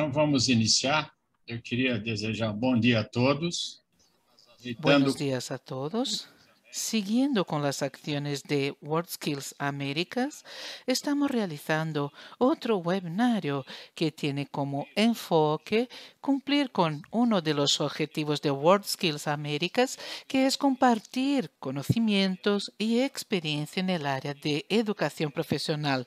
Entonces, vamos iniciar. Eu Quería desejar um bom a todos. Buenos días a todos. Siguiendo con las acciones de skills Américas, estamos realizando otro webinario que tiene como enfoque cumplir con uno de los objetivos de skills Américas, que es compartir conocimientos y experiencia en el área de educación profesional.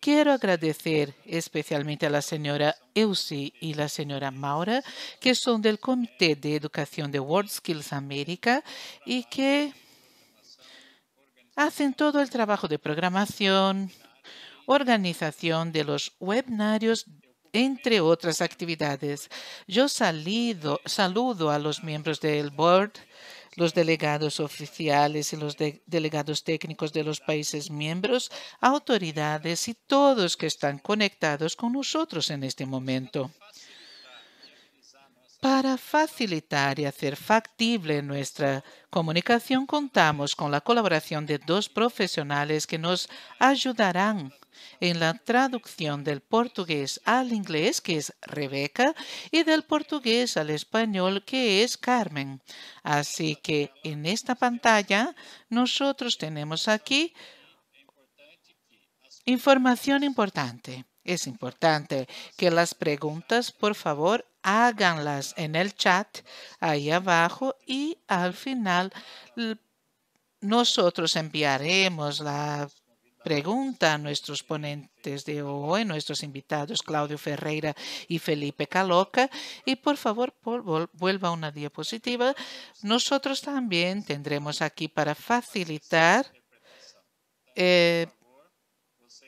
Quiero agradecer especialmente a la señora Eusi y la señora Maura, que son del Comité de Educación de WorldSkills América y que hacen todo el trabajo de programación, organización de los webinarios entre otras actividades. Yo saludo a los miembros del board los delegados oficiales y los delegados técnicos de los países miembros, autoridades y todos que están conectados con nosotros en este momento. Para facilitar y hacer factible nuestra comunicación, contamos con la colaboración de dos profesionales que nos ayudarán en la traducción del portugués al inglés, que es Rebeca, y del portugués al español, que es Carmen. Así que en esta pantalla nosotros tenemos aquí información importante. Es importante que las preguntas, por favor, háganlas en el chat ahí abajo y al final nosotros enviaremos la pregunta a nuestros ponentes de hoy, nuestros invitados Claudio Ferreira y Felipe Caloca. Y por favor, vuelva a una diapositiva. Nosotros también tendremos aquí para facilitar eh,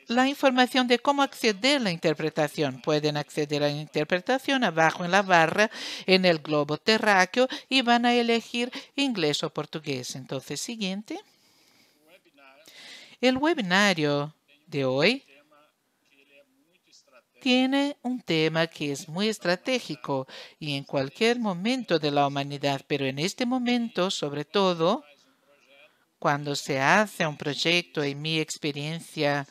la información de cómo acceder a la interpretación. Pueden acceder a la interpretación abajo en la barra, en el globo terráqueo, y van a elegir inglés o portugués. Entonces, siguiente. El webinario de hoy tiene un tema que es muy estratégico y en cualquier momento de la humanidad, pero en este momento, sobre todo, cuando se hace un proyecto, en mi experiencia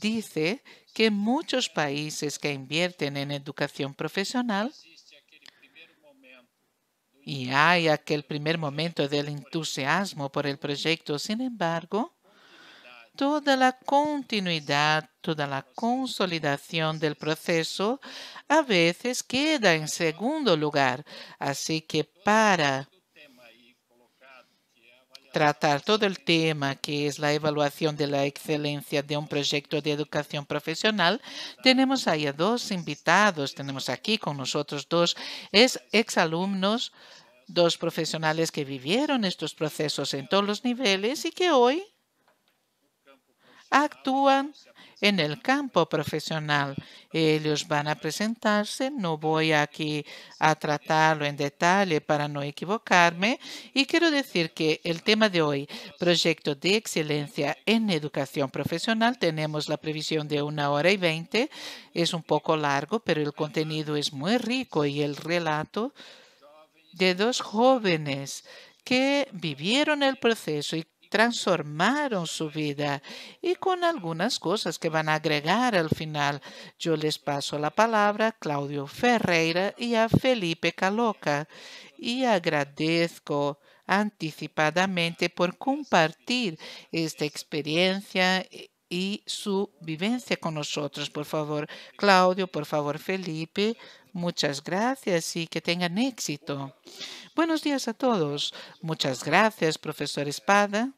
dice que muchos países que invierten en educación profesional y hay aquel primer momento del entusiasmo por el proyecto, sin embargo, toda la continuidad, toda la consolidación del proceso a veces queda en segundo lugar. Así que para tratar todo el tema que es la evaluación de la excelencia de un proyecto de educación profesional, tenemos ahí a dos invitados, tenemos aquí con nosotros dos exalumnos, dos profesionales que vivieron estos procesos en todos los niveles y que hoy actúan en el campo profesional. Ellos van a presentarse, no voy aquí a tratarlo en detalle para no equivocarme. Y quiero decir que el tema de hoy, proyecto de excelencia en educación profesional, tenemos la previsión de una hora y veinte. Es un poco largo, pero el contenido es muy rico y el relato de dos jóvenes que vivieron el proceso y transformaron su vida y con algunas cosas que van a agregar al final. Yo les paso la palabra a Claudio Ferreira y a Felipe Caloca y agradezco anticipadamente por compartir esta experiencia e, y su vivencia con nosotros. Por favor, Claudio, por favor, Felipe, muchas gracias y que tengan éxito. Buenos días a todos. Muchas gracias, profesor Espada.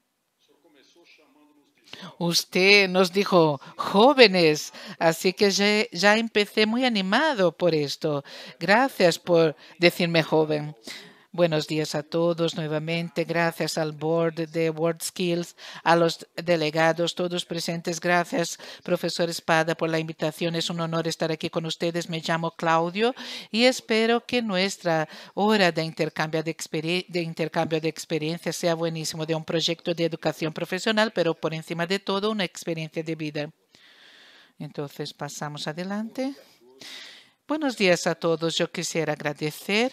Usted nos dijo jóvenes, así que ya, empecé muy animado por esto. Gracias por decirme joven. Buenos días a todos nuevamente. Gracias al board de Skills a los delegados, todos presentes. Gracias, profesor Espada, por la invitación. Es un honor estar aquí con ustedes. Me llamo Claudio y espero que nuestra hora de intercambio de, de, intercambio de experiencia sea buenísimo, de un proyecto de educación profesional, pero por encima de todo, una experiencia de vida. Entonces, pasamos adelante. Buenos días a todos. Yo quisiera agradecer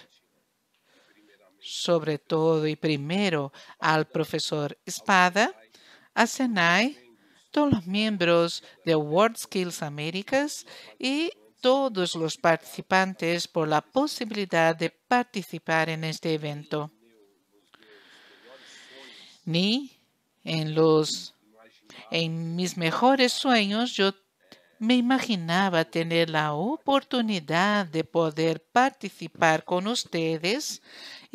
sobre todo y primero al profesor Espada, a SENAI, todos los miembros de Skills Américas y todos los participantes por la posibilidad de participar en este evento. Ni en los en mis mejores sueños yo me imaginaba tener la oportunidad de poder participar con ustedes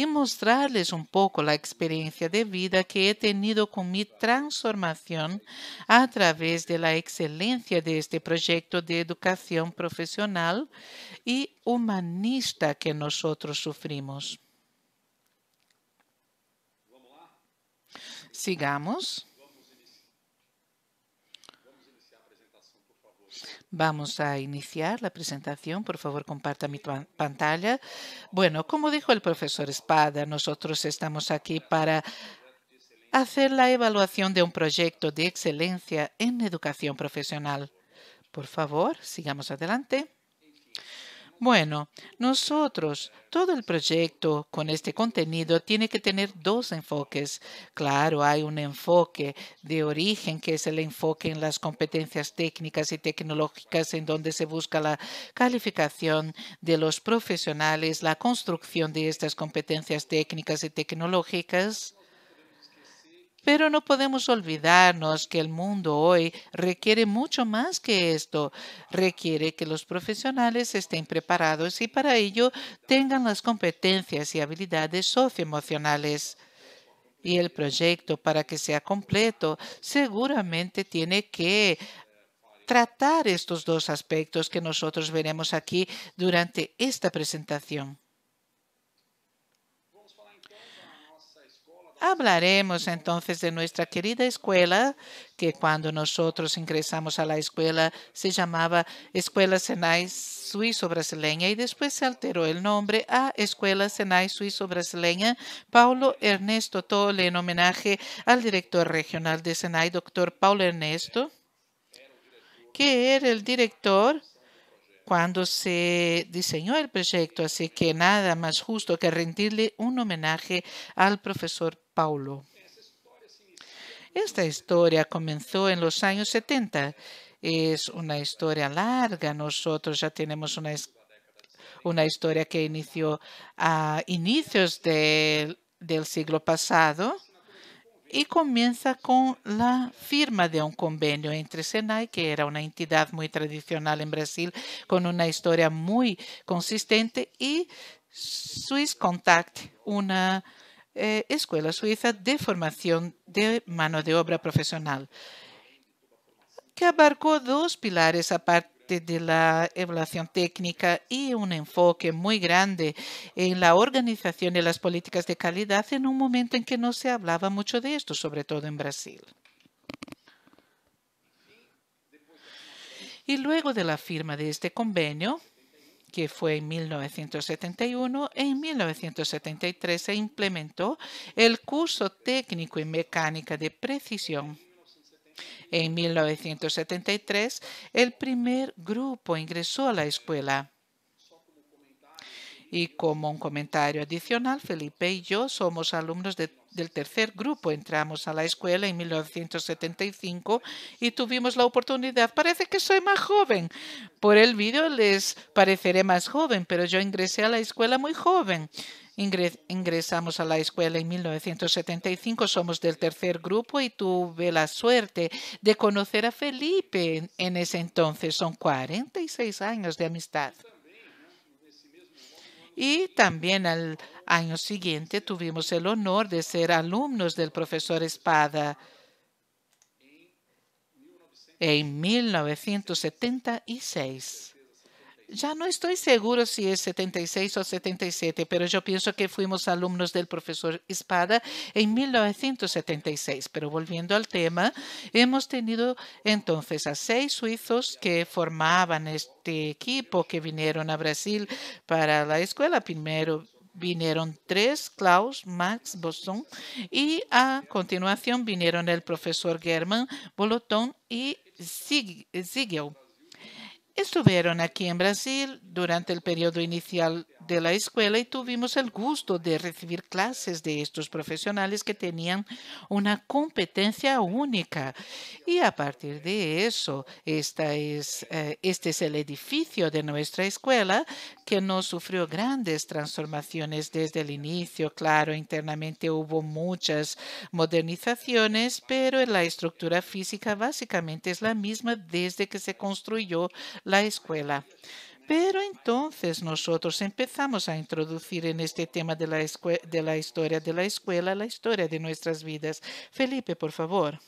y mostrarles un poco la experiencia de vida que he tenido con mi transformación a través de la excelencia de este proyecto de educación profesional y humanista que nosotros sufrimos. Sigamos. Vamos a iniciar la presentación. Por favor, comparta mi pantalla. Bueno, como dijo el profesor Espada, nosotros estamos aquí para hacer la evaluación de un proyecto de excelencia en educación profesional. Por favor, sigamos adelante. Bueno, nosotros, todo el proyecto con este contenido tiene que tener dos enfoques. Claro, hay un enfoque de origen, que es el enfoque en las competencias técnicas y tecnológicas, en donde se busca la calificación de los profesionales, la construcción de estas competencias técnicas y tecnológicas pero no podemos olvidarnos que el mundo hoy requiere mucho más que esto. Requiere que los profesionales estén preparados y para ello tengan las competencias y habilidades socioemocionales. Y el proyecto, para que sea completo, seguramente tiene que tratar estos dos aspectos que nosotros veremos aquí durante esta presentación. Hablaremos entonces de nuestra querida escuela, que cuando nosotros ingresamos a la escuela se llamaba Escuela Senai Suizo-Brasileña y después se alteró el nombre a Escuela Senai Suizo-Brasileña Paulo Ernesto Tolle en homenaje al director regional de Senai, doctor Paulo Ernesto, que era el director cuando se diseñó el proyecto, así que nada más justo que rendirle un homenaje al profesor Paulo. Esta historia comenzó en los años 70. Es una historia larga. Nosotros ya tenemos una, historia que inició a inicios del siglo pasado y comienza con la firma de un convenio entre Senai, que era una entidad muy tradicional en Brasil, con una historia muy consistente, y Swiss Contact, una eh, escuela suiza de formación de mano de obra profesional, que abarcó dos pilares aparte de la evaluación técnica y un enfoque muy grande en la organización de las políticas de calidad en un momento en que no se hablaba mucho de esto, sobre todo en Brasil. Y luego de la firma de este convenio, que fue en 1971, en 1973 se implementó el curso técnico en mecánica de precisión en 1973, el primer grupo ingresó a la escuela. Y como un comentario adicional, Felipe y yo somos alumnos de del tercer grupo. Entramos a la escuela en 1975 y tuvimos la oportunidad. Parece que soy más joven. Por el vídeo les pareceré más joven, pero yo ingresé a la escuela muy joven. Ingresamos a la escuela en 1975, somos del tercer grupo y tuve la suerte de conocer a Felipe en ese entonces. Son 46 años de amistad. Y también al, Año siguiente tuvimos el honor de ser alumnos del profesor Espada. En 1976. Ya no estoy seguro si es 76 o 77, pero yo pienso que fuimos alumnos del profesor Espada en 1976. Pero volviendo al tema, hemos tenido entonces a seis suizos que formaban este equipo que vinieron a Brasil para la escuela. Primero vinieron tres, Klaus, Max, Bosson, y a continuación vinieron el profesor German Bolotón y Ziegel. Estuvieron aquí en Brasil durante el periodo inicial de la escuela y tuvimos el gusto de recibir clases de estos profesionales que tenían una competencia única. Y a partir de eso, esta es, eh, este es el edificio de nuestra escuela que no sufrió grandes transformaciones desde el inicio. Claro, internamente hubo muchas modernizaciones, pero la estructura física básicamente es la misma desde que se construyó la escuela. Pero entonces nosotros empezamos a introducir en este tema de la, de la historia de la escuela la historia de nuestras vidas. Felipe, por favor.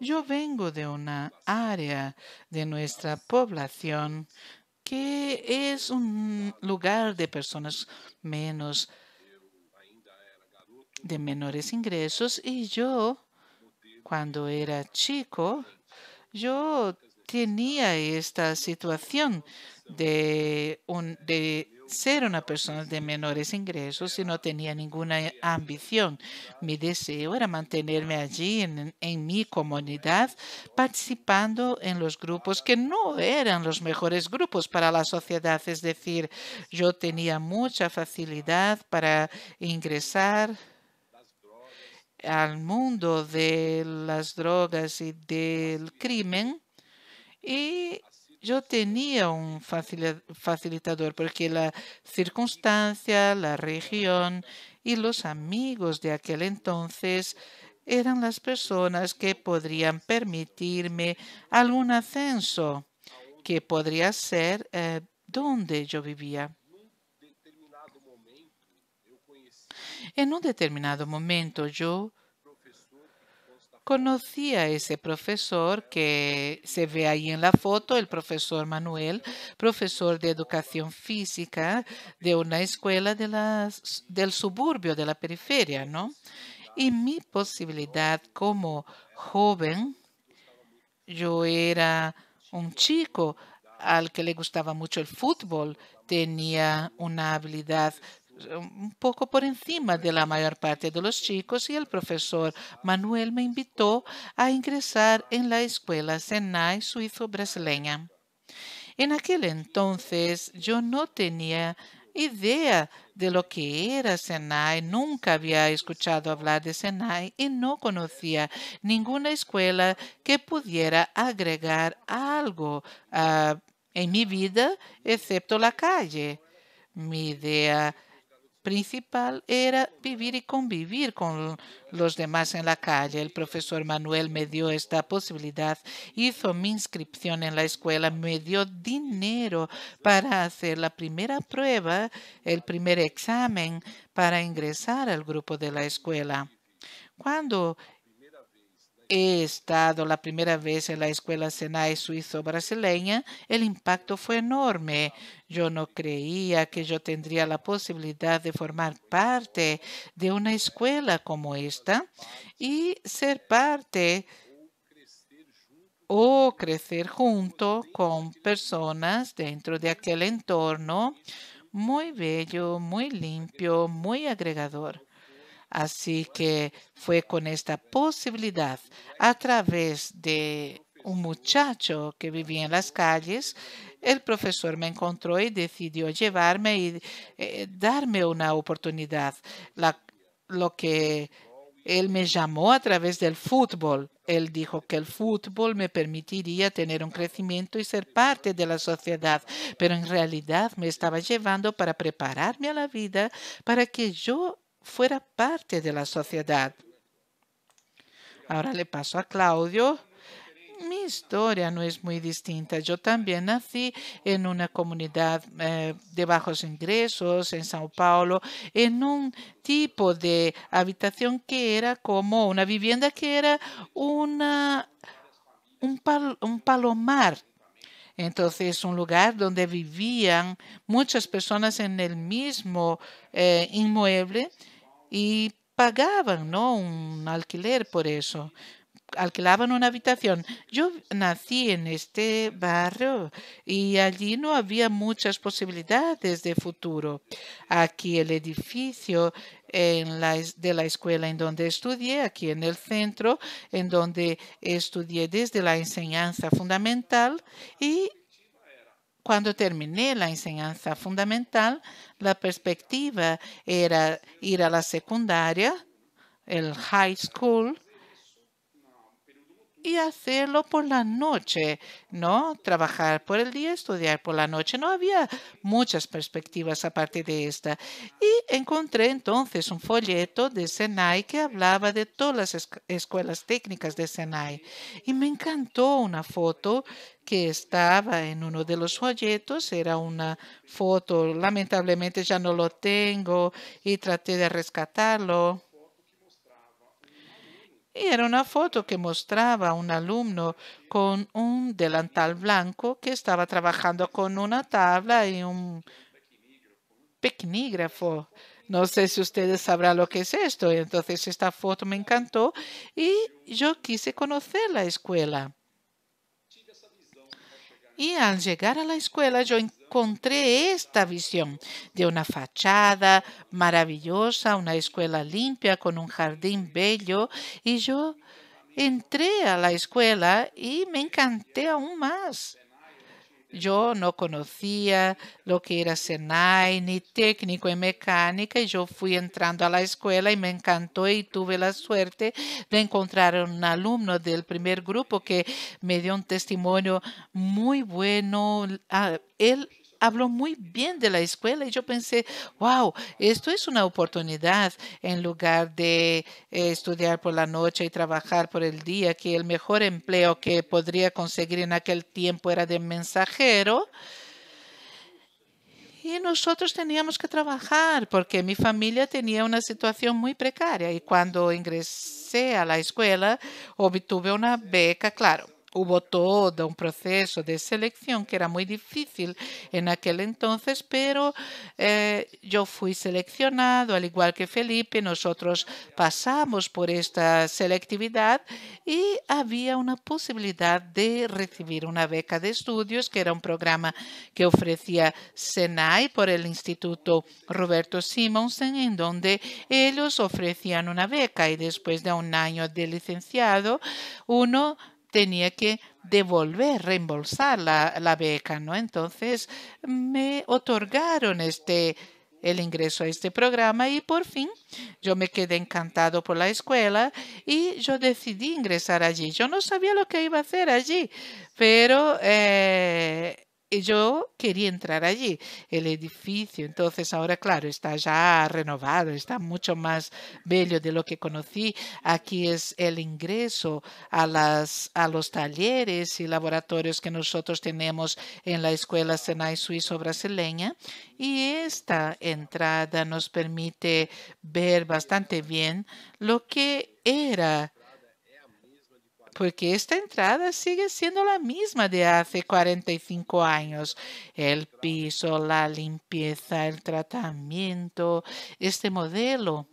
Yo vengo de una área de nuestra población que es un lugar de personas menos de menores ingresos y yo cuando era chico yo tenía esta situación de, un, de ser una persona de menores ingresos y no tenía ninguna ambición. Mi deseo era mantenerme allí en, mi comunidad, participando en los grupos que no eran los mejores grupos para la sociedad. Es decir, yo tenía mucha facilidad para ingresar al mundo de las drogas y del crimen y yo tenía un facilitador porque la circunstancia, la región y los amigos de aquel entonces eran las personas que podrían permitirme algún ascenso que podría ser eh, donde yo vivía. En un determinado momento yo Conocí a ese profesor que se ve ahí en la foto, el profesor Manuel, profesor de educación física de una escuela de las, del suburbio, de la periferia, ¿no? Y mi posibilidad como joven, yo era un chico al que le gustaba mucho el fútbol, tenía una habilidad un poco por encima de la mayor parte de los chicos y el profesor Manuel me invitó a ingresar en la escuela Senai suizo-brasileña. En aquel entonces yo no tenía idea de lo que era Senai, nunca había escuchado hablar de Senai y no conocía ninguna escuela que pudiera agregar algo ah, en mi vida excepto la calle. Mi idea principal era vivir y convivir con los demás en la calle. El profesor Manuel me dio esta posibilidad, hizo mi inscripción en la escuela, me dio dinero para hacer la primera prueba, el primer examen para ingresar al grupo de la escuela. Cuando he estado la primera vez en la escuela SENAI suizo-brasileña, el impacto fue enorme. Yo no creía que yo tendría la posibilidad de formar parte de una escuela como esta y ser parte o crecer junto con personas dentro de aquel entorno muy bello, muy limpio, muy agregador. Así que fue con esta posibilidad a través de un muchacho que vivía en las calles, el profesor me encontró y decidió llevarme y eh, darme una oportunidad. lo que él me llamó a través del fútbol. Él dijo que el fútbol me permitiría tener un crecimiento y ser parte de la sociedad, pero en realidad me estaba llevando para prepararme a la vida, para que yo fuera parte de la sociedad. Ahora le paso a Claudio. Mi historia no es muy distinta. Yo también nací en una comunidad eh, de bajos ingresos en Sao Paulo, en un tipo de habitación que era como una vivienda que era un, palomar entonces, un lugar donde vivían muchas personas en el mismo eh, inmueble y pagaban ¿no? un alquiler por eso. Alquilaban una habitación. Yo nací en este barrio y allí no había muchas posibilidades de futuro. Aquí el edificio en de la escuela en donde estudié, aquí en el centro, en donde estudié desde la enseñanza fundamental y cuando terminé la enseñanza fundamental, la perspectiva era ir a la secundaria, el high school, y hacerlo por la noche, ¿no? Trabajar por el día, estudiar por la noche. No había muchas perspectivas aparte de esta. Y encontré entonces un folleto de Senai que hablaba de todas las escuelas técnicas de Senai. Y me encantó una foto que estaba en uno de los folletos, era una foto, lamentablemente ya no lo tengo y traté de rescatarlo. Y Era una foto que mostraba a un alumno con un delantal blanco que estaba trabajando con una tabla y un pequinígrafo. No sé si ustedes sabrán lo que es esto. Entonces esta foto me encantó y yo quise conocer la escuela. Y al llegar a la escuela yo encontré esta visión de una fachada maravillosa, una escuela limpia con un jardín bello y yo entré a la escuela y me encanté aún más. Yo no conocía lo que era SENAI, ni técnico en mecánica, y yo fui entrando a la escuela y me encantó y tuve la suerte de encontrar a un alumno del primer grupo que me dio un testimonio muy bueno. Ah, él habló muy bien de la escuela y yo pensé, wow, esto es una oportunidad en lugar de eh, estudiar por la noche y trabajar por el día, que el mejor empleo que podría conseguir en aquel tiempo era de mensajero. Y nosotros teníamos que trabajar porque mi familia tenía una situación muy precaria y cuando ingresé a la escuela obtuve una beca, claro. Hubo todo un proceso de selección que era muy difícil en aquel entonces, pero eh, yo fui seleccionado, al igual que Felipe, nosotros pasamos por esta selectividad y había una posibilidad de recibir una beca de estudios, que era un programa que ofrecía SENAI por el Instituto Roberto Simonsen, en donde ellos ofrecían una beca y después de un año de licenciado, uno tenía que devolver, reembolsar la, beca, ¿no? Entonces me otorgaron este el ingreso a este programa y por fin yo me quedé encantado por la escuela y yo decidí ingresar allí. Yo no sabía lo que iba a hacer allí, pero eh, yo quería entrar allí. El edificio, entonces ahora, claro, está ya renovado, está mucho más bello de lo que conocí. Aquí es el ingreso a, las, a los talleres y laboratorios que nosotros tenemos en la Escuela Senai Suizo Brasileña. Y esta entrada nos permite ver bastante bien lo que era porque esta entrada sigue siendo la misma de hace 45 años. El piso, la limpieza, el tratamiento, este modelo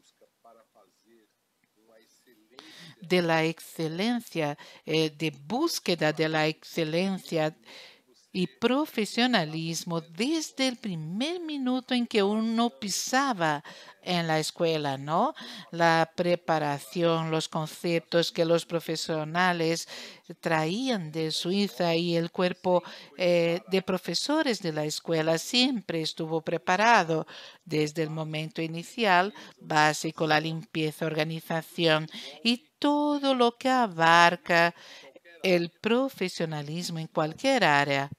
de la excelencia, eh, de búsqueda de la excelencia y profesionalismo desde el primer minuto en que uno pisaba en la escuela, ¿no? La preparación, los conceptos que los profesionales traían de Suiza y el cuerpo eh, de profesores de la escuela siempre estuvo preparado desde el momento inicial, básico, la limpieza, organización y todo lo que abarca el profesionalismo en cualquier área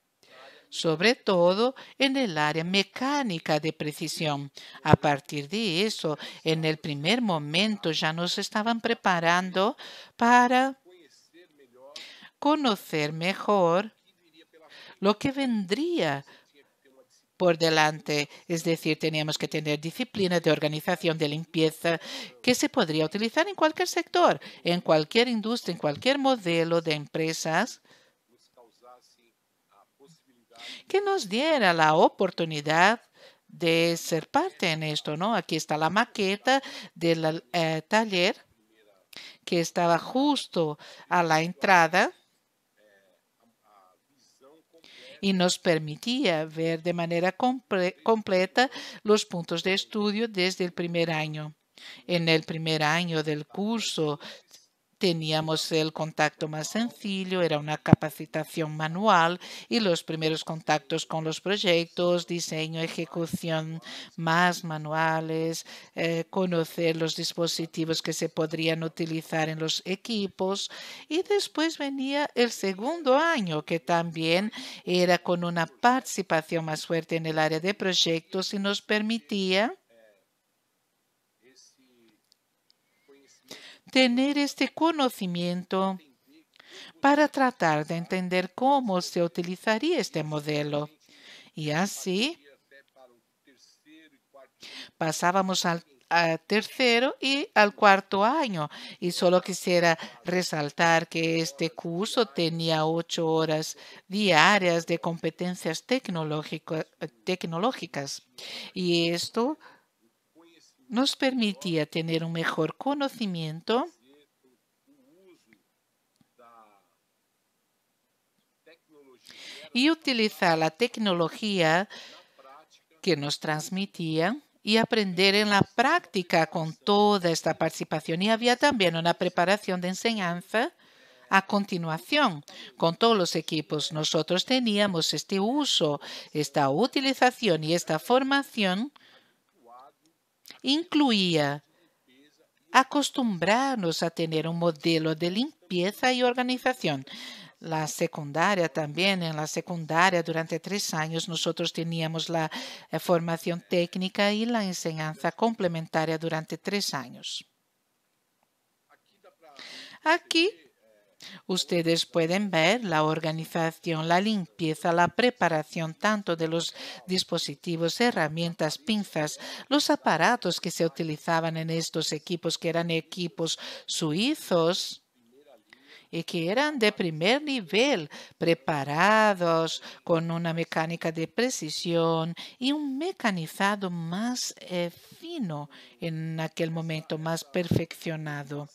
sobre todo en el área mecánica de precisión. A partir de eso, en el primer momento ya nos estaban preparando para conocer mejor lo que vendría por delante. Es decir, teníamos que tener disciplina de organización, de limpieza, que se podría utilizar en cualquier sector, en cualquier industria, en cualquier modelo de empresas que nos diera la oportunidad de ser parte en esto, ¿no? Aquí está la maqueta del eh, taller que estaba justo a la entrada y nos permitía ver de manera completa los puntos de estudio desde el primer año. En el primer año del curso teníamos el contacto más sencillo, era una capacitación manual y los primeros contactos con los proyectos, diseño, ejecución más manuales, eh, conocer los dispositivos que se podrían utilizar en los equipos. Y después venía el segundo año, que también era con una participación más fuerte en el área de proyectos y nos permitía tener este conocimiento para tratar de entender cómo se utilizaría este modelo. Y así pasábamos al tercero y al cuarto año. Y solo quisiera resaltar que este curso tenía ocho horas diarias de competencias tecnológicas y esto nos permitía tener un mejor conocimiento y utilizar la tecnología que nos transmitía y aprender en la práctica con toda esta participación. Y había también una preparación de enseñanza a continuación con todos los equipos. Nosotros teníamos este uso, esta utilización y esta formación incluía acostumbrarnos a tener un modelo de limpieza y organización. La secundaria también, en la secundaria durante tres años nosotros teníamos la eh, formación técnica y la enseñanza complementaria durante tres años. Aquí Ustedes pueden ver la organización, la limpieza, la preparación tanto de los dispositivos, herramientas, pinzas, los aparatos que se utilizaban en estos equipos, que eran equipos suizos y que eran de primer nivel, preparados con una mecánica de precisión y un mecanizado más eh, fino en aquel momento, más perfeccionado.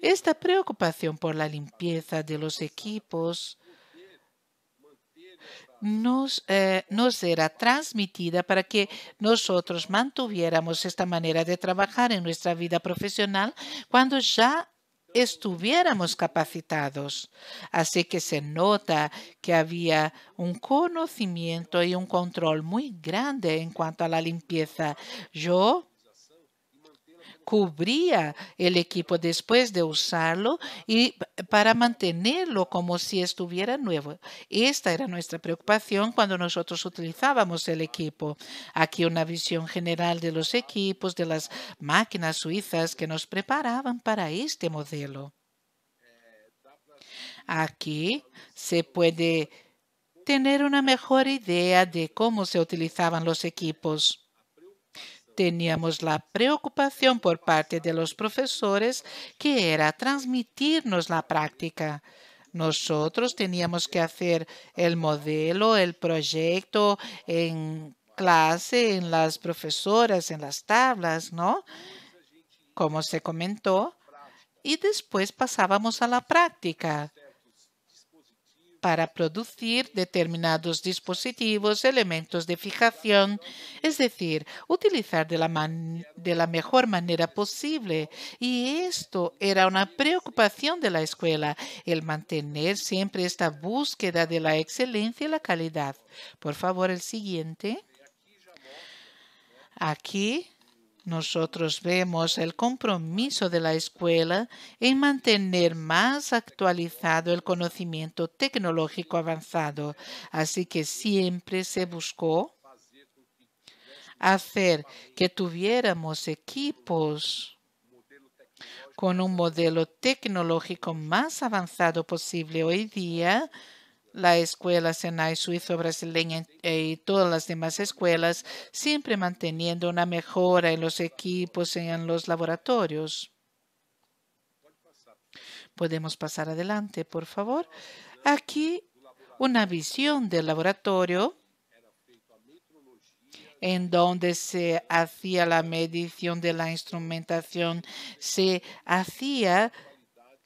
Esta preocupación por la limpieza de los equipos nos, eh, nos, era transmitida para que nosotros mantuviéramos esta manera de trabajar en nuestra vida profesional cuando ya estuviéramos capacitados. Así que se nota que había un conocimiento y un control muy grande en cuanto a la limpieza. Yo cubría el equipo después de usarlo y para mantenerlo como si estuviera nuevo. Esta era nuestra preocupación cuando nosotros utilizábamos el equipo. Aquí una visión general de los equipos, de las máquinas suizas que nos preparaban para este modelo. Aquí se puede tener una mejor idea de cómo se utilizaban los equipos teníamos la preocupación por parte de los profesores que era transmitirnos la práctica. Nosotros teníamos que hacer el modelo, el proyecto en clase, en las profesoras, en las tablas, ¿no? Como se comentó. Y después pasábamos a la práctica para producir determinados dispositivos, elementos de fijación, es decir, utilizar de la, de la mejor manera posible. Y esto era una preocupación de la escuela, el mantener siempre esta búsqueda de la excelencia y la calidad. Por favor, el siguiente. Aquí nosotros vemos el compromiso de la escuela en mantener más actualizado el conocimiento tecnológico avanzado, así que siempre se buscó hacer que tuviéramos equipos con un modelo tecnológico más avanzado posible hoy día la escuela Senai Suizo Brasileña e, y todas las demás escuelas, siempre manteniendo una mejora en los equipos y en los laboratorios. Podemos pasar adelante, por favor. Aquí una visión del laboratorio en donde se hacía la medición de la instrumentación, se hacía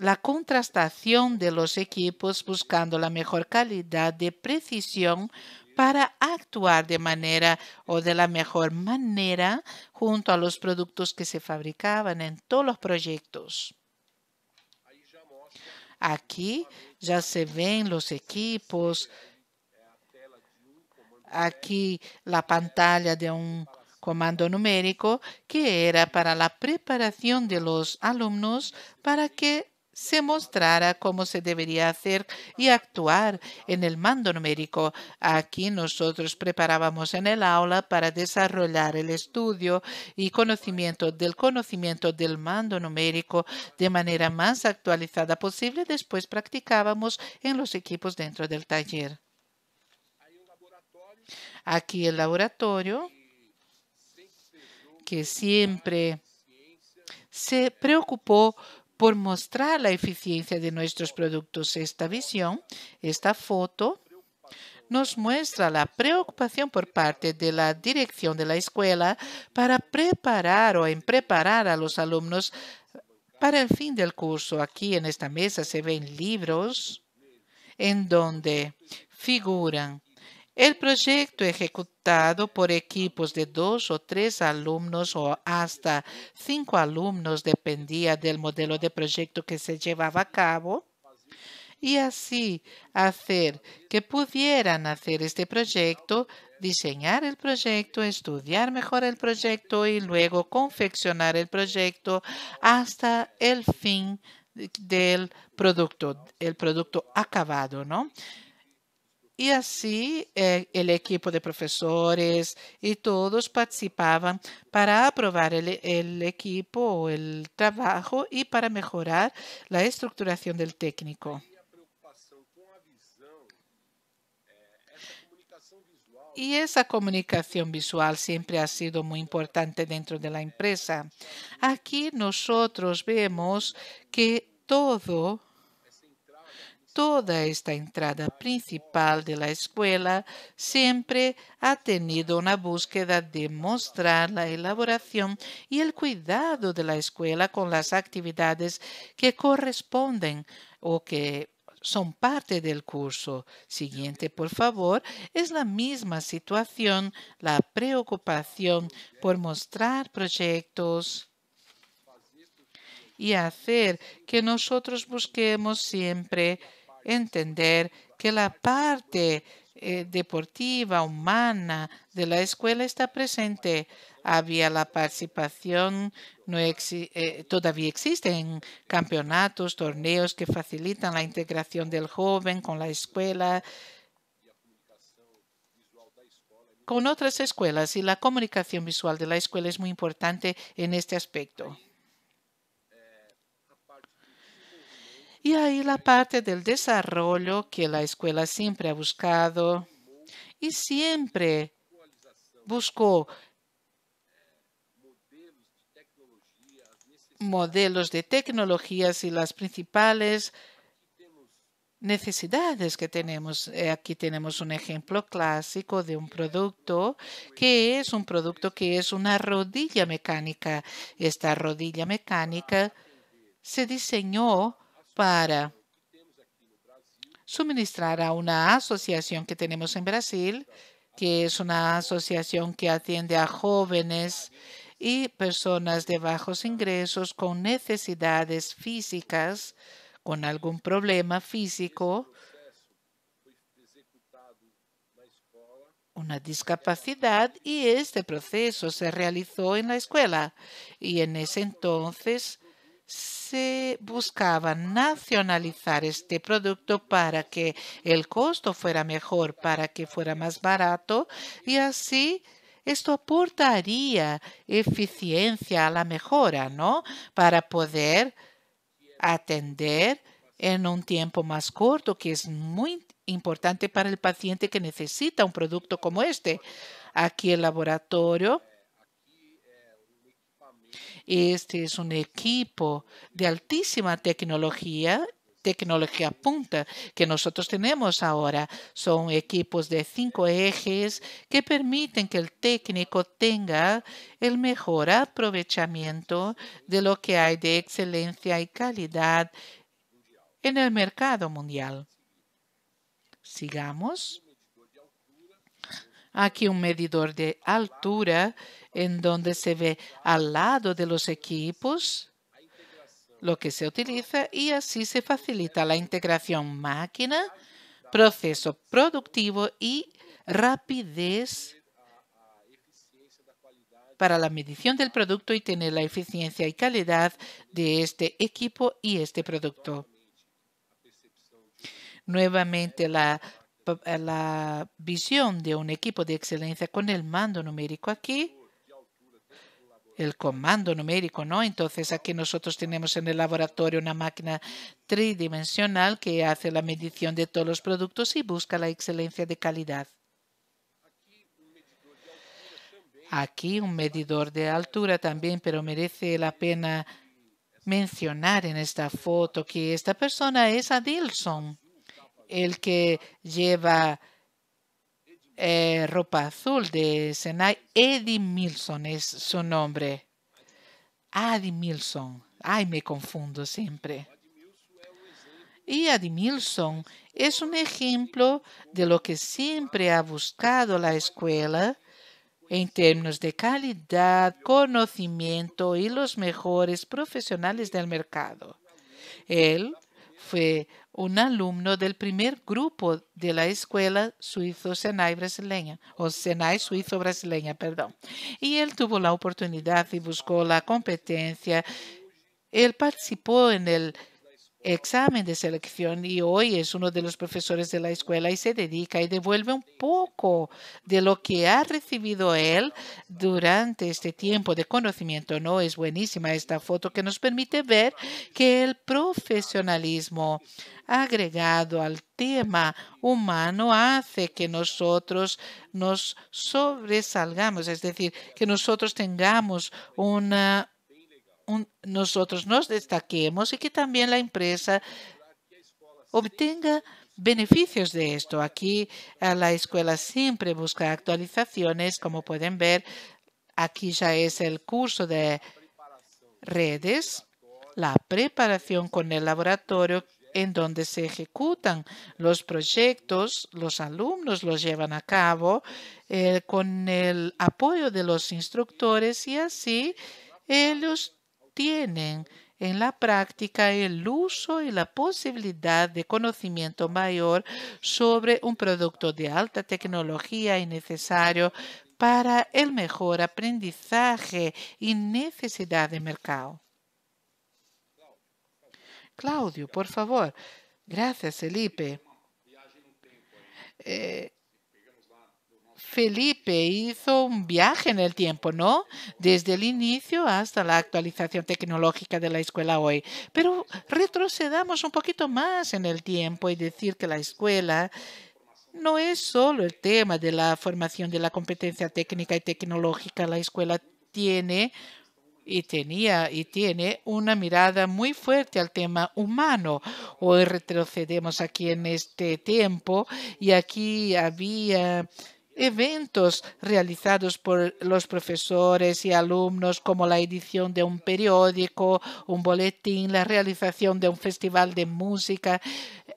la contrastación de los equipos buscando la mejor calidad de precisión para actuar de manera o de la mejor manera junto a los productos que se fabricaban en todos los proyectos. Aquí ya se ven los equipos. Aquí la pantalla de un comando numérico que era para la preparación de los alumnos para que se mostrara cómo se debería hacer y actuar en el mando numérico. Aquí nosotros preparábamos en el aula para desarrollar el estudio y conocimiento del conocimiento del mando numérico de manera más actualizada posible. Después practicábamos en los equipos dentro del taller. Aquí el laboratorio que siempre se preocupó por mostrar la eficiencia de nuestros productos. Esta visión, esta foto, nos muestra la preocupación por parte de la dirección de la escuela para preparar o en preparar a los alumnos para el fin del curso. Aquí en esta mesa se ven libros en donde figuran el proyecto ejecutado por equipos de dos o tres alumnos o hasta cinco alumnos dependía del modelo de proyecto que se llevaba a cabo y así hacer que pudieran hacer este proyecto, diseñar el proyecto, estudiar mejor el proyecto y luego confeccionar el proyecto hasta el fin del producto, el producto acabado, ¿no? Y así eh, el equipo de profesores y todos participaban para aprobar el, el equipo o el trabajo y para mejorar la estructuración del técnico. Y esa comunicación visual siempre ha sido muy importante dentro de la empresa. Aquí nosotros vemos que todo Toda esta entrada principal de la escuela siempre ha tenido una búsqueda de mostrar la elaboración y el cuidado de la escuela con las actividades que corresponden o que son parte del curso. Siguiente, por favor, es la misma situación, la preocupación por mostrar proyectos y hacer que nosotros busquemos siempre entender que la parte eh, deportiva, humana de la escuela está presente. Había la participación, no eh, todavía existen campeonatos, torneos que facilitan la integración del joven con la escuela, con otras escuelas y la comunicación visual de la escuela es muy importante en este aspecto. Y ahí la parte del desarrollo que la escuela siempre ha buscado y siempre buscó modelos de tecnologías y las principales necesidades que tenemos. Eh, aquí tenemos un ejemplo clásico de un producto que es un producto que es una rodilla mecánica. Esta rodilla mecánica se diseñó para suministrar a una asociación que tenemos en Brasil, que es una asociación que atiende a jóvenes y personas de bajos ingresos con necesidades físicas, con algún problema físico, una discapacidad y este proceso se realizó en la escuela. Y en ese entonces se buscaba nacionalizar este producto para que el costo fuera mejor, para que fuera más barato y así esto aportaría eficiencia a la mejora, ¿no? Para poder atender en un tiempo más corto, que es muy importante para el paciente que necesita un producto como este. Aquí el laboratorio este es un equipo de altísima tecnología tecnología punta que nosotros tenemos ahora. Son equipos de cinco ejes que permiten que el técnico tenga el mejor aprovechamiento de lo que hay de excelencia y calidad en el mercado mundial. Sigamos. Aquí un medidor de altura en donde se ve al lado de los equipos lo que se utiliza y así se facilita la integración máquina, proceso productivo y rapidez para la medición del producto y tener la eficiencia y calidad de este equipo y este producto. Nuevamente, la, la visión de un equipo de excelencia con el mando numérico aquí el comando numérico, ¿no? Entonces aquí nosotros tenemos en el laboratorio una máquina tridimensional que hace la medición de todos los productos y busca la excelencia de calidad. Aquí un medidor de altura también, pero merece la pena mencionar en esta foto que esta persona es Adilson, el que lleva eh, ropa azul de Senai, Eddie Milson es su nombre. Milson. Ay, me confundo siempre. Y Milson es un ejemplo de lo que siempre ha buscado la escuela en términos de calidad, conocimiento y los mejores profesionales del mercado. Él fue un alumno del primer grupo de la escuela suizo Senai brasileña, o Senai suizo brasileña, perdón. Y él tuvo la oportunidad y buscó la competencia. Él participó en el examen de selección y hoy es uno de los profesores de la escuela y se dedica y devuelve un poco de lo que ha recibido él durante este tiempo de conocimiento. No es buenísima esta foto que nos permite ver que el profesionalismo agregado al tema humano hace que nosotros nos sobresalgamos, es decir, que nosotros tengamos una nosotros nos destaquemos y que también la empresa obtenga beneficios de esto. Aquí la escuela siempre busca actualizaciones, como pueden ver. Aquí ya es el curso de redes, la preparación con el laboratorio en donde se ejecutan los proyectos, los alumnos los llevan a cabo eh, con el apoyo de los instructores y así ellos tienen en la práctica el uso y la posibilidad de conocimiento mayor sobre un producto de alta tecnología y necesario para el mejor aprendizaje y necesidad de mercado. Claudio, por favor. Gracias, Felipe. Eh, Felipe hizo un viaje en el tiempo, ¿no? Desde el inicio hasta la actualización tecnológica de la escuela hoy. Pero retrocedamos un poquito más en el tiempo y decir que la escuela no es solo el tema de la formación de la competencia técnica y tecnológica. La escuela tiene y tenía y tiene una mirada muy fuerte al tema humano. Hoy retrocedemos aquí en este tiempo y aquí había eventos realizados por los profesores y alumnos, como la edición de un periódico, un boletín, la realización de un festival de música,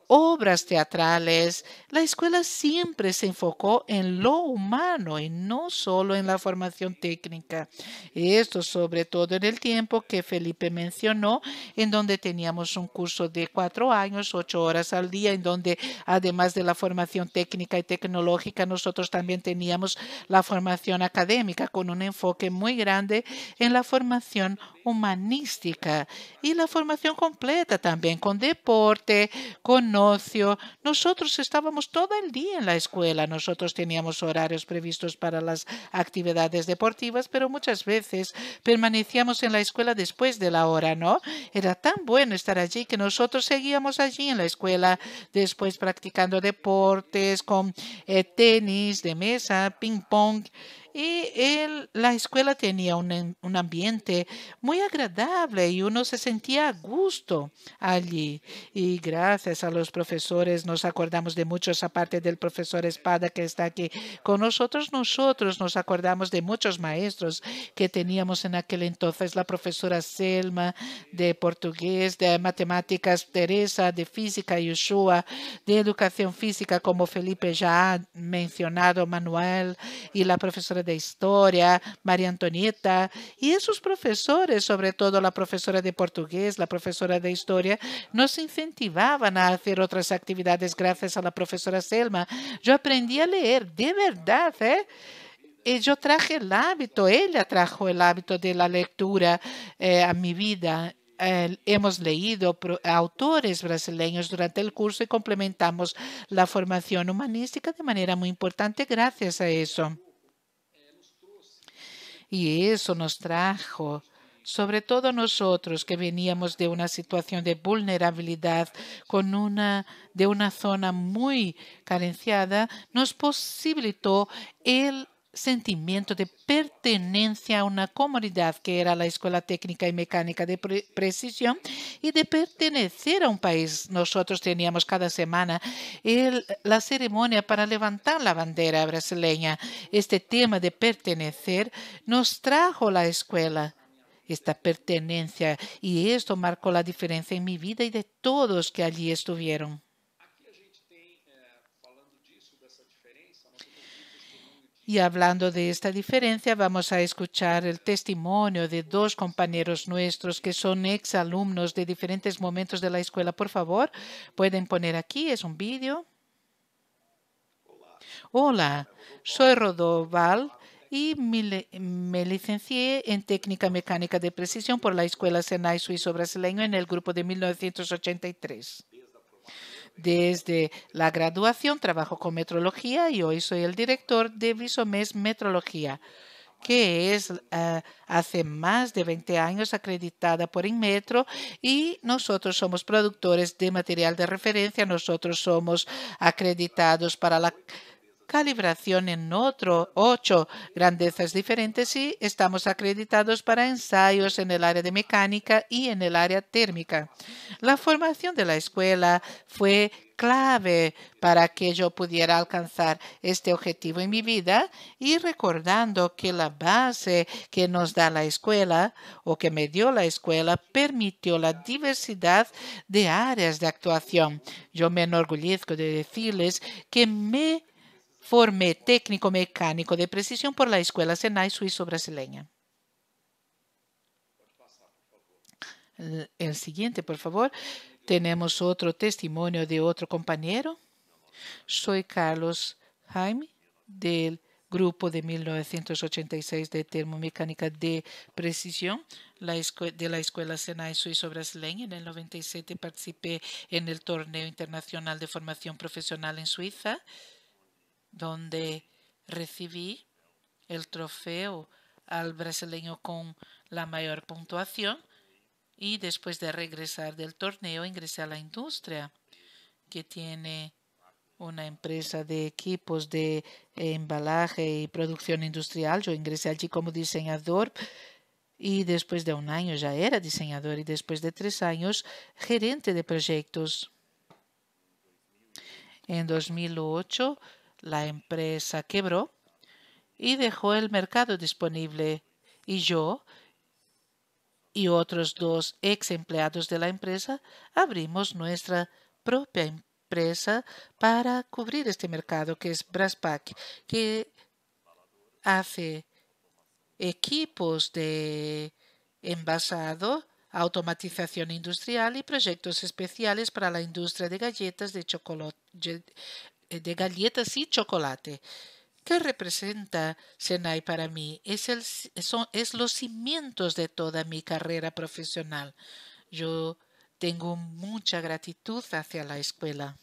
obras teatrales. La escuela siempre se enfocó en lo humano y no solo en la formación técnica. Esto sobre todo en el tiempo que Felipe mencionó, en donde teníamos un curso de cuatro años, ocho horas al día, en donde además de la formación técnica y tecnológica, nosotros también teníamos la formación académica con un enfoque muy grande en la formación humanística y la formación completa también con deporte, con ocio. Nosotros estábamos todo el día en la escuela. Nosotros teníamos horarios previstos para las actividades deportivas, pero muchas veces permanecíamos en la escuela después de la hora, ¿no? Era tan bueno estar allí que nosotros seguíamos allí en la escuela, después practicando deportes, con eh, tenis, de mesa, ping pong y la escuela tenía un, ambiente muy agradable y uno se sentía a gusto allí. Y gracias a los profesores nos acordamos de muchos, aparte del profesor Espada que está aquí con nosotros, nosotros nos acordamos de muchos maestros que teníamos en aquel entonces, la profesora Selma de portugués, de matemáticas Teresa, de física Yushua, de educación física como Felipe ya ha mencionado, Manuel y la profesora de historia, María Antonieta, y esos profesores, sobre todo la profesora de portugués, la profesora de historia, nos incentivaban a hacer otras actividades gracias a la profesora Selma. Yo aprendí a leer, de verdad, ¿eh? Y yo traje el hábito, ella trajo el hábito de la lectura eh, a mi vida. Eh, hemos leído autores brasileños durante el curso y complementamos la formación humanística de manera muy importante gracias a eso. Y eso nos trajo sobre todo nosotros que veníamos de una situación de vulnerabilidad con una de una zona muy carenciada nos posibilitó el sentimiento de pertenencia a una comunidad que era la Escuela Técnica y Mecánica de Precisión y de pertenecer a un país. Nosotros teníamos cada semana la ceremonia para levantar la bandera brasileña. Este tema de pertenecer nos trajo la escuela esta pertenencia y esto marcó la diferencia en mi vida y de todos que allí estuvieron. Y hablando de esta diferencia, vamos a escuchar el testimonio de dos compañeros nuestros que son exalumnos de diferentes momentos de la escuela. Por favor, pueden poner aquí, es un vídeo. Hola, soy Rodoval y me licencié en técnica mecánica de precisión por la Escuela Senai Suizo Brasileño en el grupo de 1983. Desde la graduación trabajo con metrología y hoy soy el director de Visomes Metrología, que es eh, hace más de 20 años acreditada por Inmetro y nosotros somos productores de material de referencia, nosotros somos acreditados para la calibración en otro, ocho grandezas diferentes y estamos acreditados para ensayos en el área de mecánica y en el área térmica. La formación de la escuela fue clave para que yo pudiera alcanzar este objetivo en mi vida y recordando que la base que nos da la escuela o que me dio la escuela permitió la diversidad de áreas de actuación. Yo me enorgullezco de decirles que me Formé técnico mecánico de precisión por la Escuela Senai Suizo-Brasileña. El siguiente, por favor. Tenemos otro testimonio de otro compañero. Soy Carlos Jaime del grupo de 1986 de termomecánica de precisión de la Escuela Senai Suizo Brasileña. En el 97 participé en el torneo internacional de formación profesional en Suiza donde recibí el trofeo al brasileño con la mayor puntuación y después de regresar del torneo ingresé a la industria que tiene una empresa de equipos de eh, embalaje y producción industrial. Yo ingresé allí como diseñador y después de un año ya era diseñador y después de tres años gerente de proyectos. En 2008 la empresa quebró y dejó el mercado disponible y yo y otros dos ex empleados de la empresa abrimos nuestra propia empresa para cubrir este mercado que es Braspack que hace equipos de envasado, automatización industrial y proyectos especiales para la industria de galletas de chocolate, eh, de galletas y chocolate. ¿Qué representa Senai para mí? Es, es los cimientos de toda mi carrera profesional. Yo tengo mucha gratitud hacia la escuela.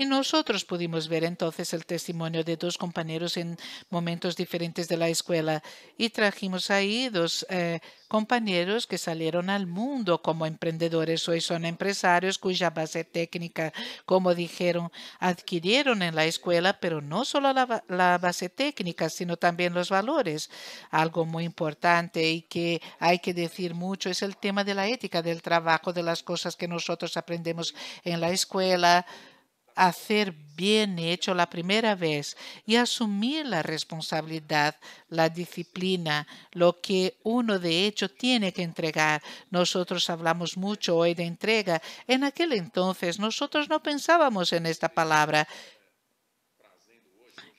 Y nosotros pudimos ver entonces el testimonio de dos compañeros en momentos diferentes de la escuela y trajimos ahí dos eh, compañeros que salieron al mundo como emprendedores. Hoy son empresarios cuya base técnica, como dijeron, adquirieron en la escuela, pero no solo la base técnica, sino también los valores. Algo muy importante y que hay que decir mucho es el tema de la ética del trabajo, de las cosas que nosotros aprendemos en la escuela hacer bien hecho la primera vez y asumir la responsabilidad, la disciplina, lo que uno de hecho tiene que entregar. Nosotros hablamos mucho hoy de entrega. En aquel entonces nosotros no pensábamos en esta palabra,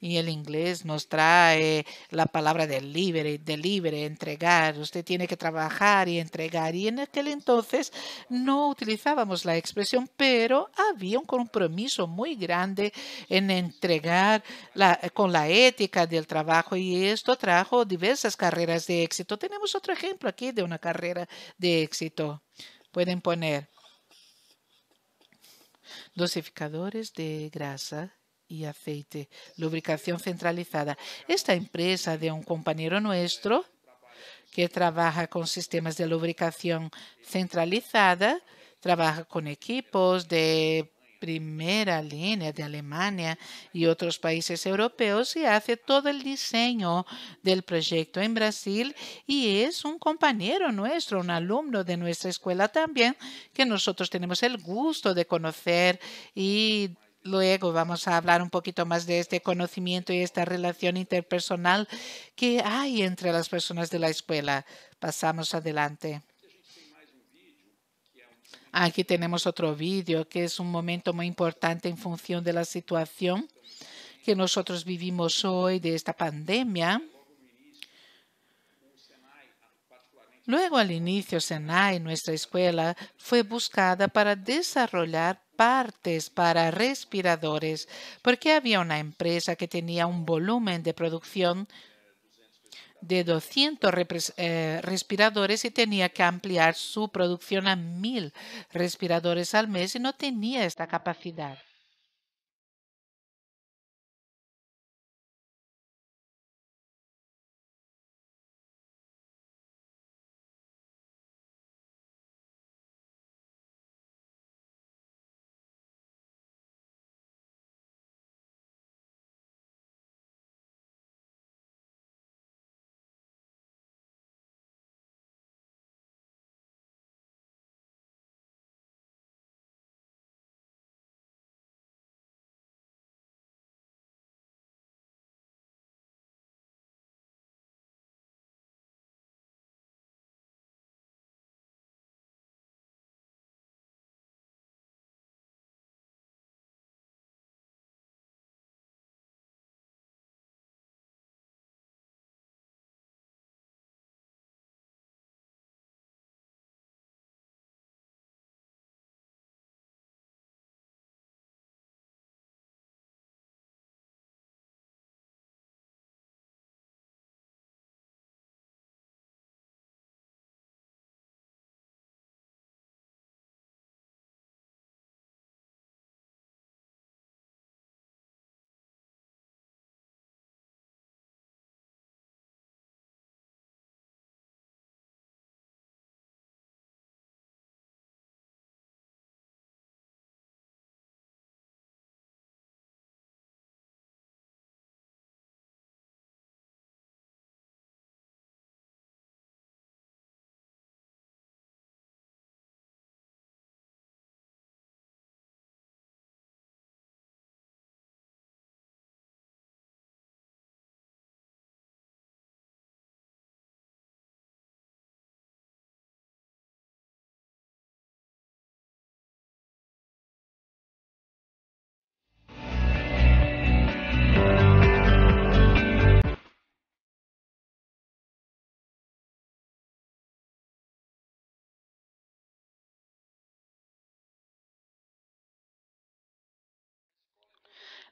y el inglés nos trae la palabra de libre entregar. Usted tiene que trabajar y entregar. Y en aquel entonces no utilizábamos la expresión, pero había un compromiso muy grande en entregar con la ética del trabajo y esto trajo diversas carreras de éxito. Tenemos otro ejemplo aquí de una carrera de éxito. Pueden poner dosificadores de grasa y aceite, lubricación centralizada. Esta empresa de un compañero nuestro que trabaja con sistemas de lubricación centralizada, trabaja con equipos de primera línea de Alemania y otros países europeos y hace todo el diseño del proyecto en Brasil y es un compañero nuestro, un alumno de nuestra escuela también, que nosotros tenemos el gusto de conocer y Luego vamos a hablar un poquito más de este conocimiento y esta relación interpersonal que hay entre las personas de la escuela. Pasamos adelante. Aquí tenemos otro vídeo que es un momento muy importante en función de la situación que nosotros vivimos hoy de esta pandemia. Luego al inicio, SENAI, nuestra escuela, fue buscada para desarrollar partes para respiradores, porque había una empresa que tenía un volumen de producción de 200 eh, respiradores y tenía que ampliar su producción a 1000 respiradores al mes y no tenía esta capacidad.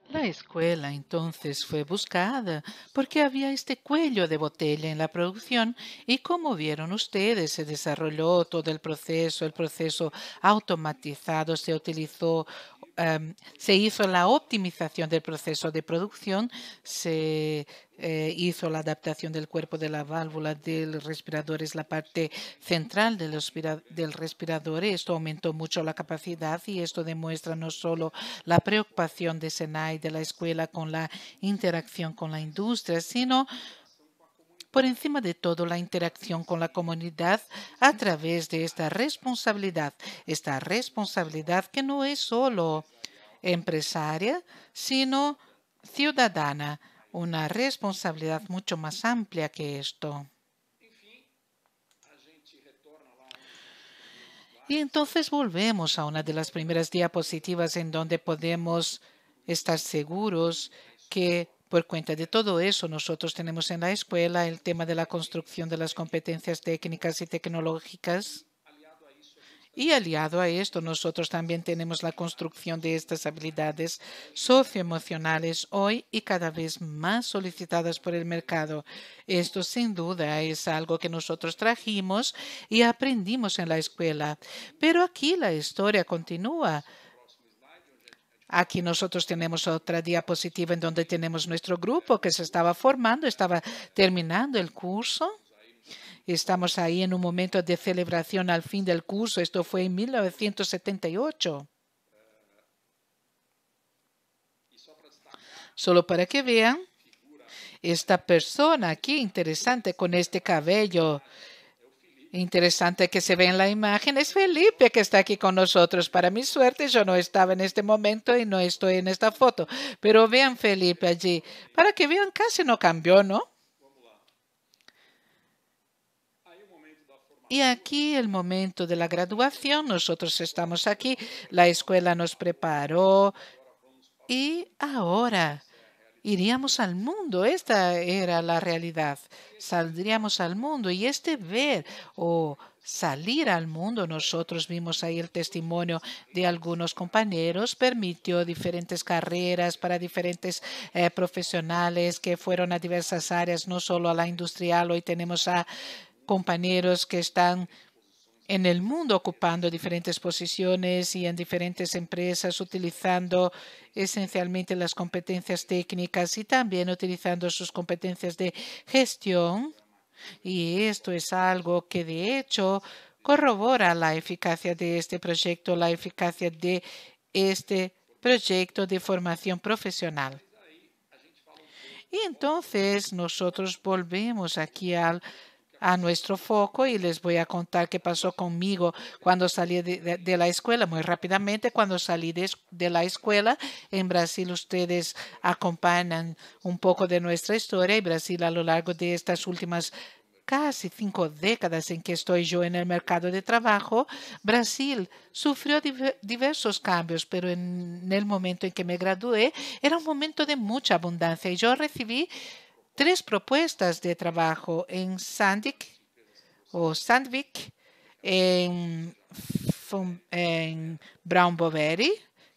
La escuela entonces fue buscada porque había este cuello de botella en la producción y como vieron ustedes se desarrolló todo el proceso, el proceso automatizado se utilizó Em, se hizo la optimización del proceso de producción, se eh, hizo la adaptación del cuerpo de la válvula del respirador, es la parte central del, del respirador. Esto aumentó mucho la capacidad y esto demuestra no solo la preocupación de SENAI, de la escuela, con la interacción con la industria, sino por encima de todo la interacción con la comunidad a través de esta responsabilidad, esta responsabilidad que no es solo empresaria, sino ciudadana, una responsabilidad mucho más amplia que esto. Y entonces volvemos a una de las primeras diapositivas en donde podemos estar seguros que por cuenta de todo eso, nosotros tenemos en la escuela el tema de la construcción de las competencias técnicas y tecnológicas. Y aliado a esto, nosotros también tenemos la construcción de estas habilidades socioemocionales hoy y cada vez más solicitadas por el mercado. Esto sin duda es algo que nosotros trajimos y aprendimos en la escuela. Pero aquí la historia continúa. Aquí nosotros tenemos otra diapositiva en donde tenemos nuestro grupo que se estaba formando, estaba terminando el curso. Estamos ahí en un momento de celebración al fin del curso. Esto fue en 1978. Solo para que vean, esta persona aquí interesante con este cabello interesante que se ve en la imagen es Felipe que está aquí con nosotros. Para mi suerte, yo no estaba en este momento y no estoy en esta foto, pero vean Felipe allí. Para que vean, casi no cambió, ¿no? Y aquí el momento de la graduación, nosotros estamos aquí, la escuela nos preparó y ahora iríamos al mundo. Esta era la realidad. Saldríamos al mundo y este ver o salir al mundo, nosotros vimos ahí el testimonio de algunos compañeros, permitió diferentes carreras para diferentes eh, profesionales que fueron a diversas áreas, no solo a la industrial. Hoy tenemos a compañeros que están en el mundo ocupando diferentes posiciones y en diferentes empresas, utilizando esencialmente las competencias técnicas y también utilizando sus competencias de gestión. Y esto es algo que de hecho corrobora la eficacia de este proyecto, la eficacia de este proyecto de formación profesional. Y entonces nosotros volvemos aquí al a nuestro foco y les voy a contar qué pasó conmigo cuando salí de, la escuela. Muy rápidamente, cuando salí de, la escuela en Brasil, ustedes acompañan un poco de nuestra historia y Brasil a lo largo de estas últimas casi cinco décadas en que estoy yo en el mercado de trabajo, Brasil sufrió diversos cambios, pero en el momento en que me gradué era un momento de mucha abundancia y yo recibí tres propuestas de trabajo en Sandvik o Sandvik, en, en Brown Boveri,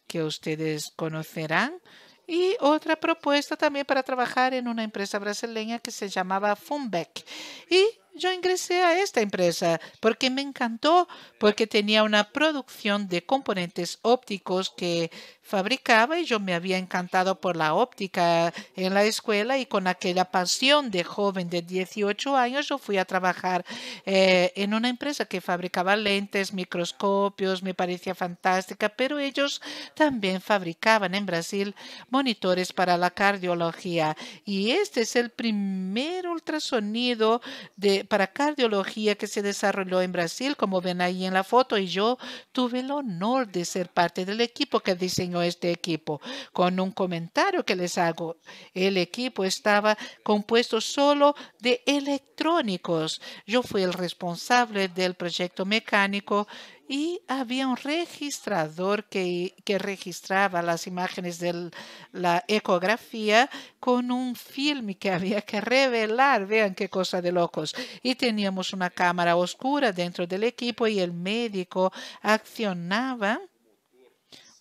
que ustedes conocerán, y otra propuesta también para trabajar en una empresa brasileña que se llamaba Funbeck. Y yo ingresé a esta empresa porque me encantó, porque tenía una producción de componentes ópticos que fabricaba y yo me había encantado por la óptica en la escuela y con aquella pasión de joven de 18 años yo fui a trabajar eh, en una empresa que fabricaba lentes, microscopios, me parecía fantástica, pero ellos también fabricaban en Brasil monitores para la cardiología y este es el primer ultrasonido de para cardiología que se desarrolló en Brasil, como ven ahí en la foto, y yo tuve el honor de ser parte del equipo que diseñó este equipo. Con un comentario que les hago, el equipo estaba compuesto solo de electrónicos. Yo fui el responsable del proyecto mecánico y había un registrador que, que registraba las imágenes de la ecografía con un film que había que revelar. Vean qué cosa de locos. Y teníamos una cámara oscura dentro del equipo y el médico accionaba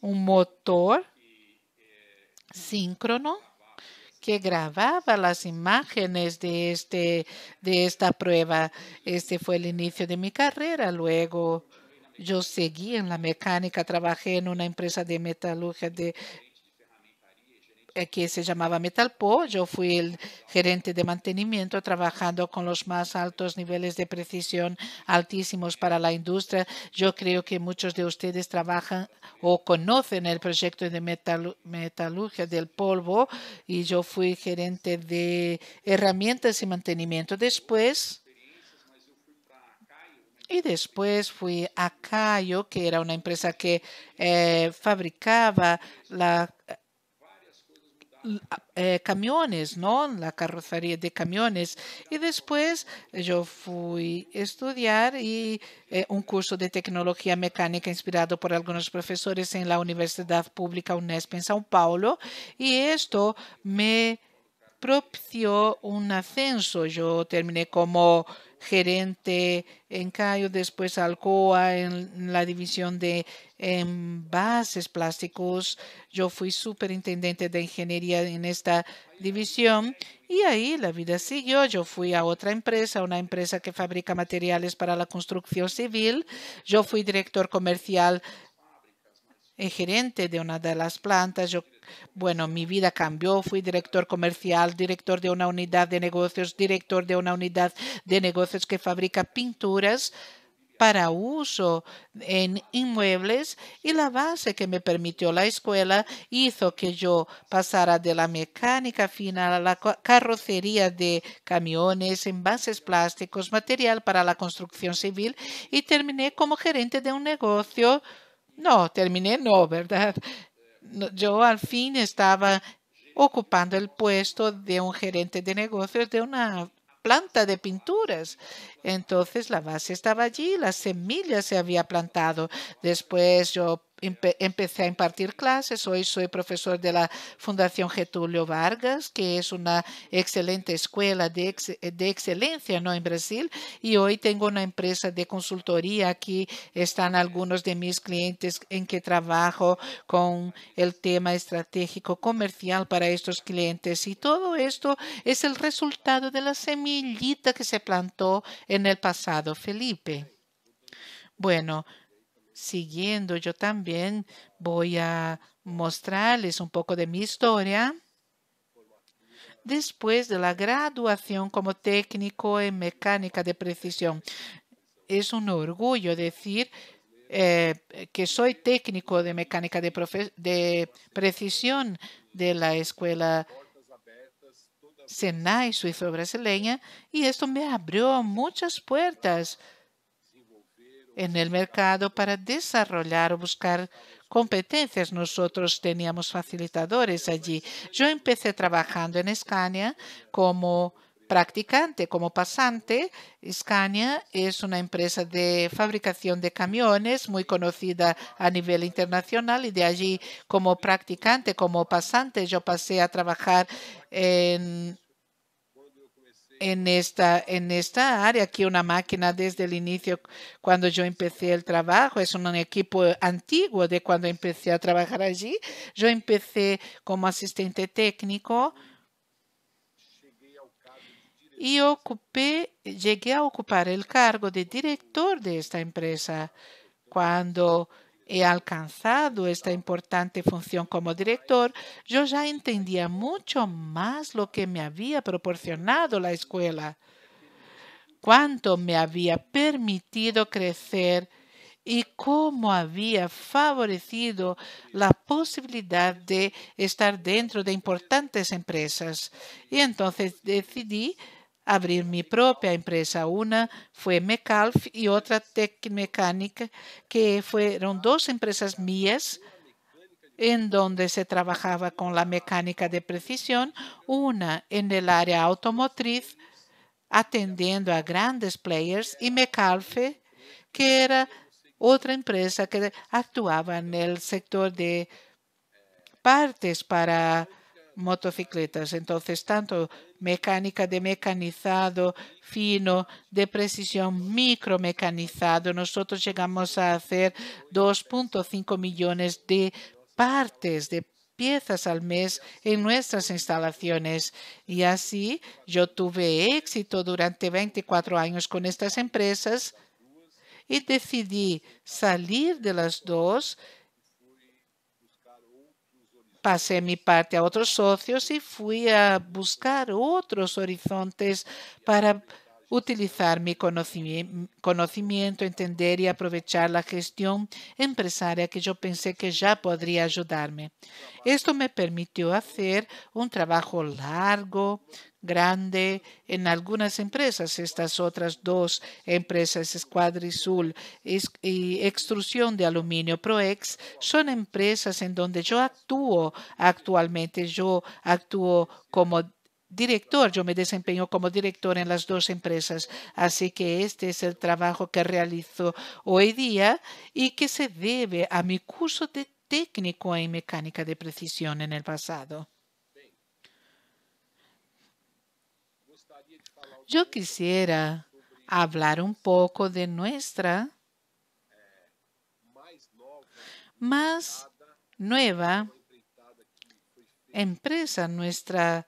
un motor síncrono que grababa las imágenes de, este, de esta prueba. Este fue el inicio de mi carrera. Luego yo seguí en la mecánica, trabajé en una empresa de metalurgia de, eh, que se llamaba Metalpo. Yo fui el gerente de mantenimiento trabajando con los más altos niveles de precisión altísimos para la industria. Yo creo que muchos de ustedes trabajan o conocen el proyecto de metal, metalurgia del polvo y yo fui gerente de herramientas y mantenimiento. Después y después fui a Cayo, que era una empresa que eh, fabricaba la, eh, eh, camiones, ¿no? La carrocería de camiones. Y después yo fui a estudiar y, un curso de tecnología mecánica inspirado por algunos profesores en la Universidad Pública UNESP en São Paulo. Y esto me propició un ascenso. Yo terminé como gerente en Cayo, después Alcoa en la división de envases plásticos. Yo fui superintendente de ingeniería en esta división y ahí la vida siguió. Yo fui a otra empresa, una empresa que fabrica materiales para la construcción civil. Yo fui director comercial gerente de una de las plantas. Yo, bueno, mi vida cambió. Fui director comercial, director de una unidad de negocios, director de una unidad de negocios que fabrica pinturas para uso en inmuebles y la base que me permitió la escuela hizo que yo pasara de la mecánica fina a la carrocería de camiones, envases plásticos, material para la construcción civil y terminé como gerente de un negocio no, terminé no, ¿verdad? Yo al fin estaba ocupando el puesto de un gerente de negocios de una planta de pinturas. Entonces la base estaba allí, las semillas se había plantado. Después yo empecé a impartir clases. Hoy soy profesor de la Fundación Getúlio Vargas, que es una excelente escuela de, excelencia ¿no? en Brasil. Y hoy tengo una empresa de consultoría. Aquí están algunos de mis clientes en que trabajo con el tema estratégico comercial para estos clientes. Y todo esto es el resultado de la semillita que se plantó en el pasado, Felipe. Bueno, siguiendo, yo también voy a mostrarles un poco de mi historia. Después de la graduación como técnico en mecánica de precisión, es un orgullo decir eh, que soy técnico de mecánica de, de precisión de la escuela Senai suizo-brasileña y esto me abrió muchas puertas en el mercado para desarrollar o buscar competencias. Nosotros teníamos facilitadores allí. Yo empecé trabajando en Scania como practicante, como pasante. Scania es una empresa de fabricación de camiones muy conocida a nivel internacional y de allí como practicante, como pasante, yo pasé a trabajar en en esta, en esta área. Aquí una máquina desde el inicio, cuando yo empecé el trabajo, es un equipo antiguo de cuando empecé a trabajar allí. Yo empecé como asistente técnico y ocupé, llegué a ocupar el cargo de director de esta empresa cuando he alcanzado esta importante función como director, yo ya entendía mucho más lo que me había proporcionado la escuela, cuánto me había permitido crecer y cómo había favorecido la posibilidad de estar dentro de importantes empresas. Y entonces decidí abrir mi propia empresa. Una fue Mecalf y otra Tecmecánica, que fueron dos empresas mías en donde se trabajaba con la mecánica de precisión, una en el área automotriz, atendiendo a grandes players, y Mecalfe, que era otra empresa que actuaba en el sector de partes para motocicletas. Entonces, tanto mecánica de mecanizado fino, de precisión micromecanizado, nosotros llegamos a hacer 2.5 millones de partes, de piezas al mes en nuestras instalaciones. Y así yo tuve éxito durante 24 años con estas empresas y decidí salir de las dos pasé mi parte a otros socios y fui a buscar otros horizontes para utilizar mi conocimiento, entender y aprovechar la gestión empresaria que yo pensé que ya podría ayudarme. Esto me permitió hacer un trabajo largo, grande en algunas empresas. Estas otras dos empresas, Escuadrizul y Extrusión de Aluminio Proex, son empresas en donde yo actúo actualmente. Yo actúo como director, yo me desempeño como director en las dos empresas. Así que este es el trabajo que realizo hoy día y que se debe a mi curso de técnico en mecánica de precisión en el pasado. Yo quisiera hablar un poco de nuestra más nueva empresa, nuestra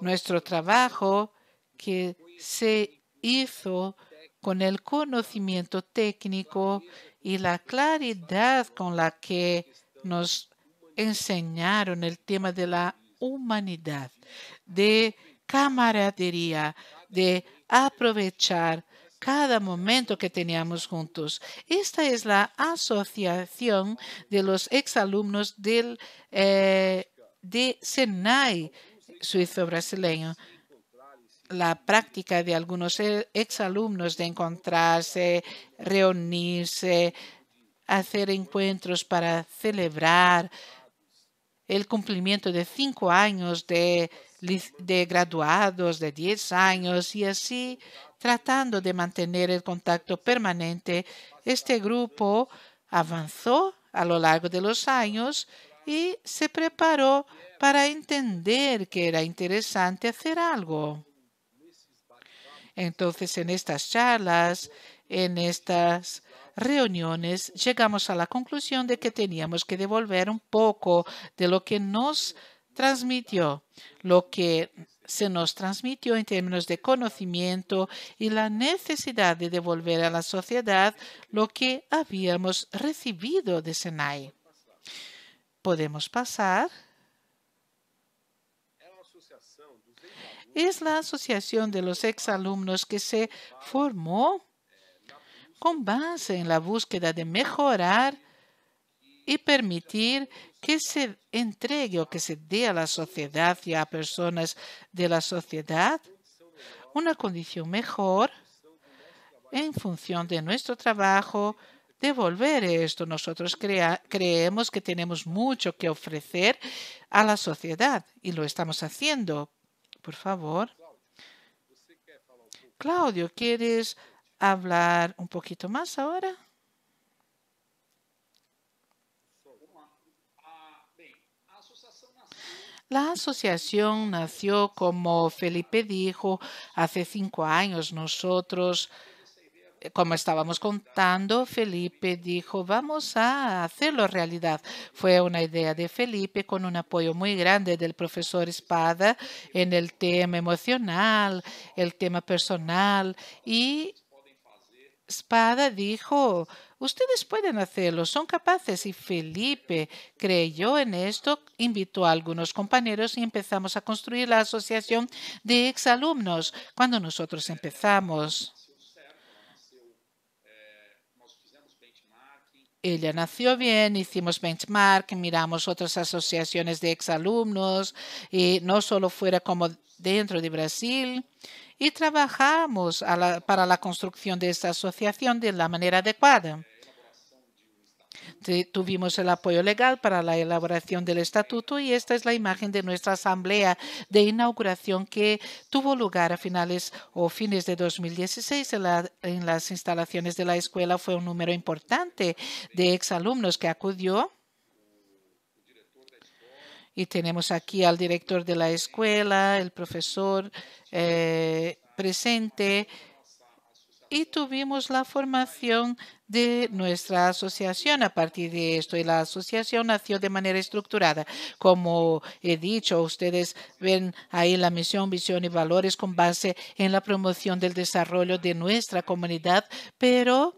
nuestro trabajo que se hizo con el conocimiento técnico y la claridad con la que nos enseñaron el tema de la humanidad, de camaradería, de aprovechar cada momento que teníamos juntos. Esta es la asociación de los exalumnos del eh, de Senai suizo brasileño. La práctica de algunos e-, exalumnos de encontrarse, reunirse, hacer encuentros para celebrar el cumplimiento de cinco años de, de graduados, de diez años, y así tratando de mantener el contacto permanente, este grupo avanzó a lo largo de los años y se preparó para entender que era interesante hacer algo. Entonces, en estas charlas, en estas reuniones, llegamos a la conclusión de que teníamos que devolver un poco de lo que nos transmitió, lo que se nos transmitió en términos de conocimiento y la necesidad de devolver a la sociedad lo que habíamos recibido de Senai. Podemos pasar. Es la asociación de los exalumnos que se formó con base en la búsqueda de mejorar y permitir que se entregue o que se dé a la sociedad y a personas de la sociedad una condición mejor en función de nuestro trabajo devolver esto. Nosotros creemos que tenemos mucho que ofrecer a la sociedad y lo estamos haciendo. Por favor. Claudio, ¿quieres hablar un poquito más ahora? La asociación nació, como Felipe dijo, hace cinco años. Nosotros como estábamos contando, Felipe dijo, vamos a hacerlo realidad. Fue una idea de Felipe con un apoyo muy grande del profesor Espada en el tema emocional, el tema personal. Y Espada dijo, ustedes pueden hacerlo, son capaces. Y Felipe creyó en esto, invitó a algunos compañeros y empezamos a construir la asociación de exalumnos. Cuando nosotros empezamos ella nació bien, hicimos benchmark, miramos otras asociaciones de exalumnos, y no solo fuera como dentro de Brasil, y trabajamos para la construcción de esta asociación de la manera adecuada tuvimos el apoyo legal para la elaboración del estatuto y esta es la imagen de nuestra asamblea de inauguración que tuvo lugar a finales o fines de 2016 en, las instalaciones de la escuela. Fue un número importante de exalumnos que acudió. Y tenemos aquí al director de la escuela, el profesor eh, presente y tuvimos la formación de nuestra asociación a partir de esto y la asociación nació de manera estructurada. Como he dicho, ustedes ven ahí la misión, visión y valores con base en la promoción del desarrollo de nuestra comunidad, pero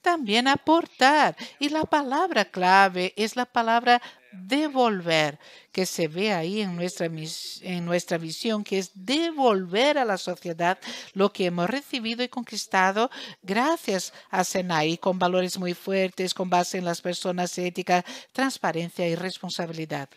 también aportar. Y la palabra clave es la palabra devolver, que se ve ahí en nuestra, en nuestra visión, que es devolver a la sociedad lo que hemos recibido y conquistado gracias a SENAI, con valores muy fuertes, con base en las personas éticas, transparencia y responsabilidad.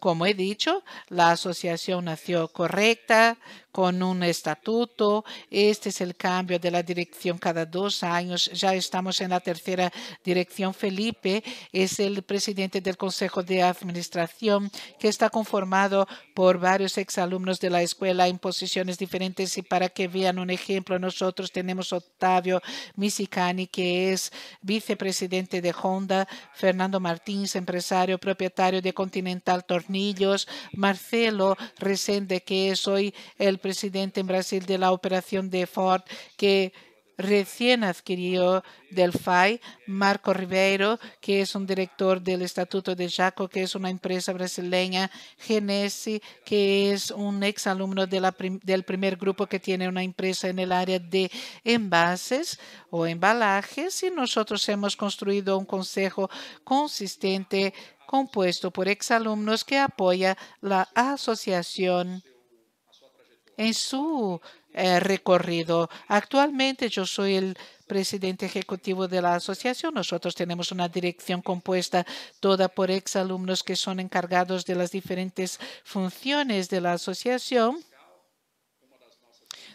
Como he dicho, la asociación nació correcta, con un estatuto. Este es el cambio de la dirección cada dos años. Ya estamos en la tercera dirección. Felipe es el presidente del Consejo de Administración que está conformado por varios exalumnos de la escuela en posiciones diferentes. Y para que vean un ejemplo, nosotros tenemos Octavio Misicani, que es vicepresidente de Honda, Fernando Martins, empresario propietario de Continental Tornillos, Marcelo Resende, que es hoy el presidente en Brasil de la operación de Ford que recién adquirió del FAI, Marco Ribeiro, que es un director del Estatuto de Jaco, que es una empresa brasileña, Genesi, que es un exalumno de del primer grupo que tiene una empresa en el área de envases o embalajes, y nosotros hemos construido un consejo consistente compuesto por exalumnos que apoya la asociación en su eh, recorrido. Actualmente yo soy el presidente ejecutivo de la asociación. Nosotros tenemos una dirección compuesta toda por exalumnos que son encargados de las diferentes funciones de la asociación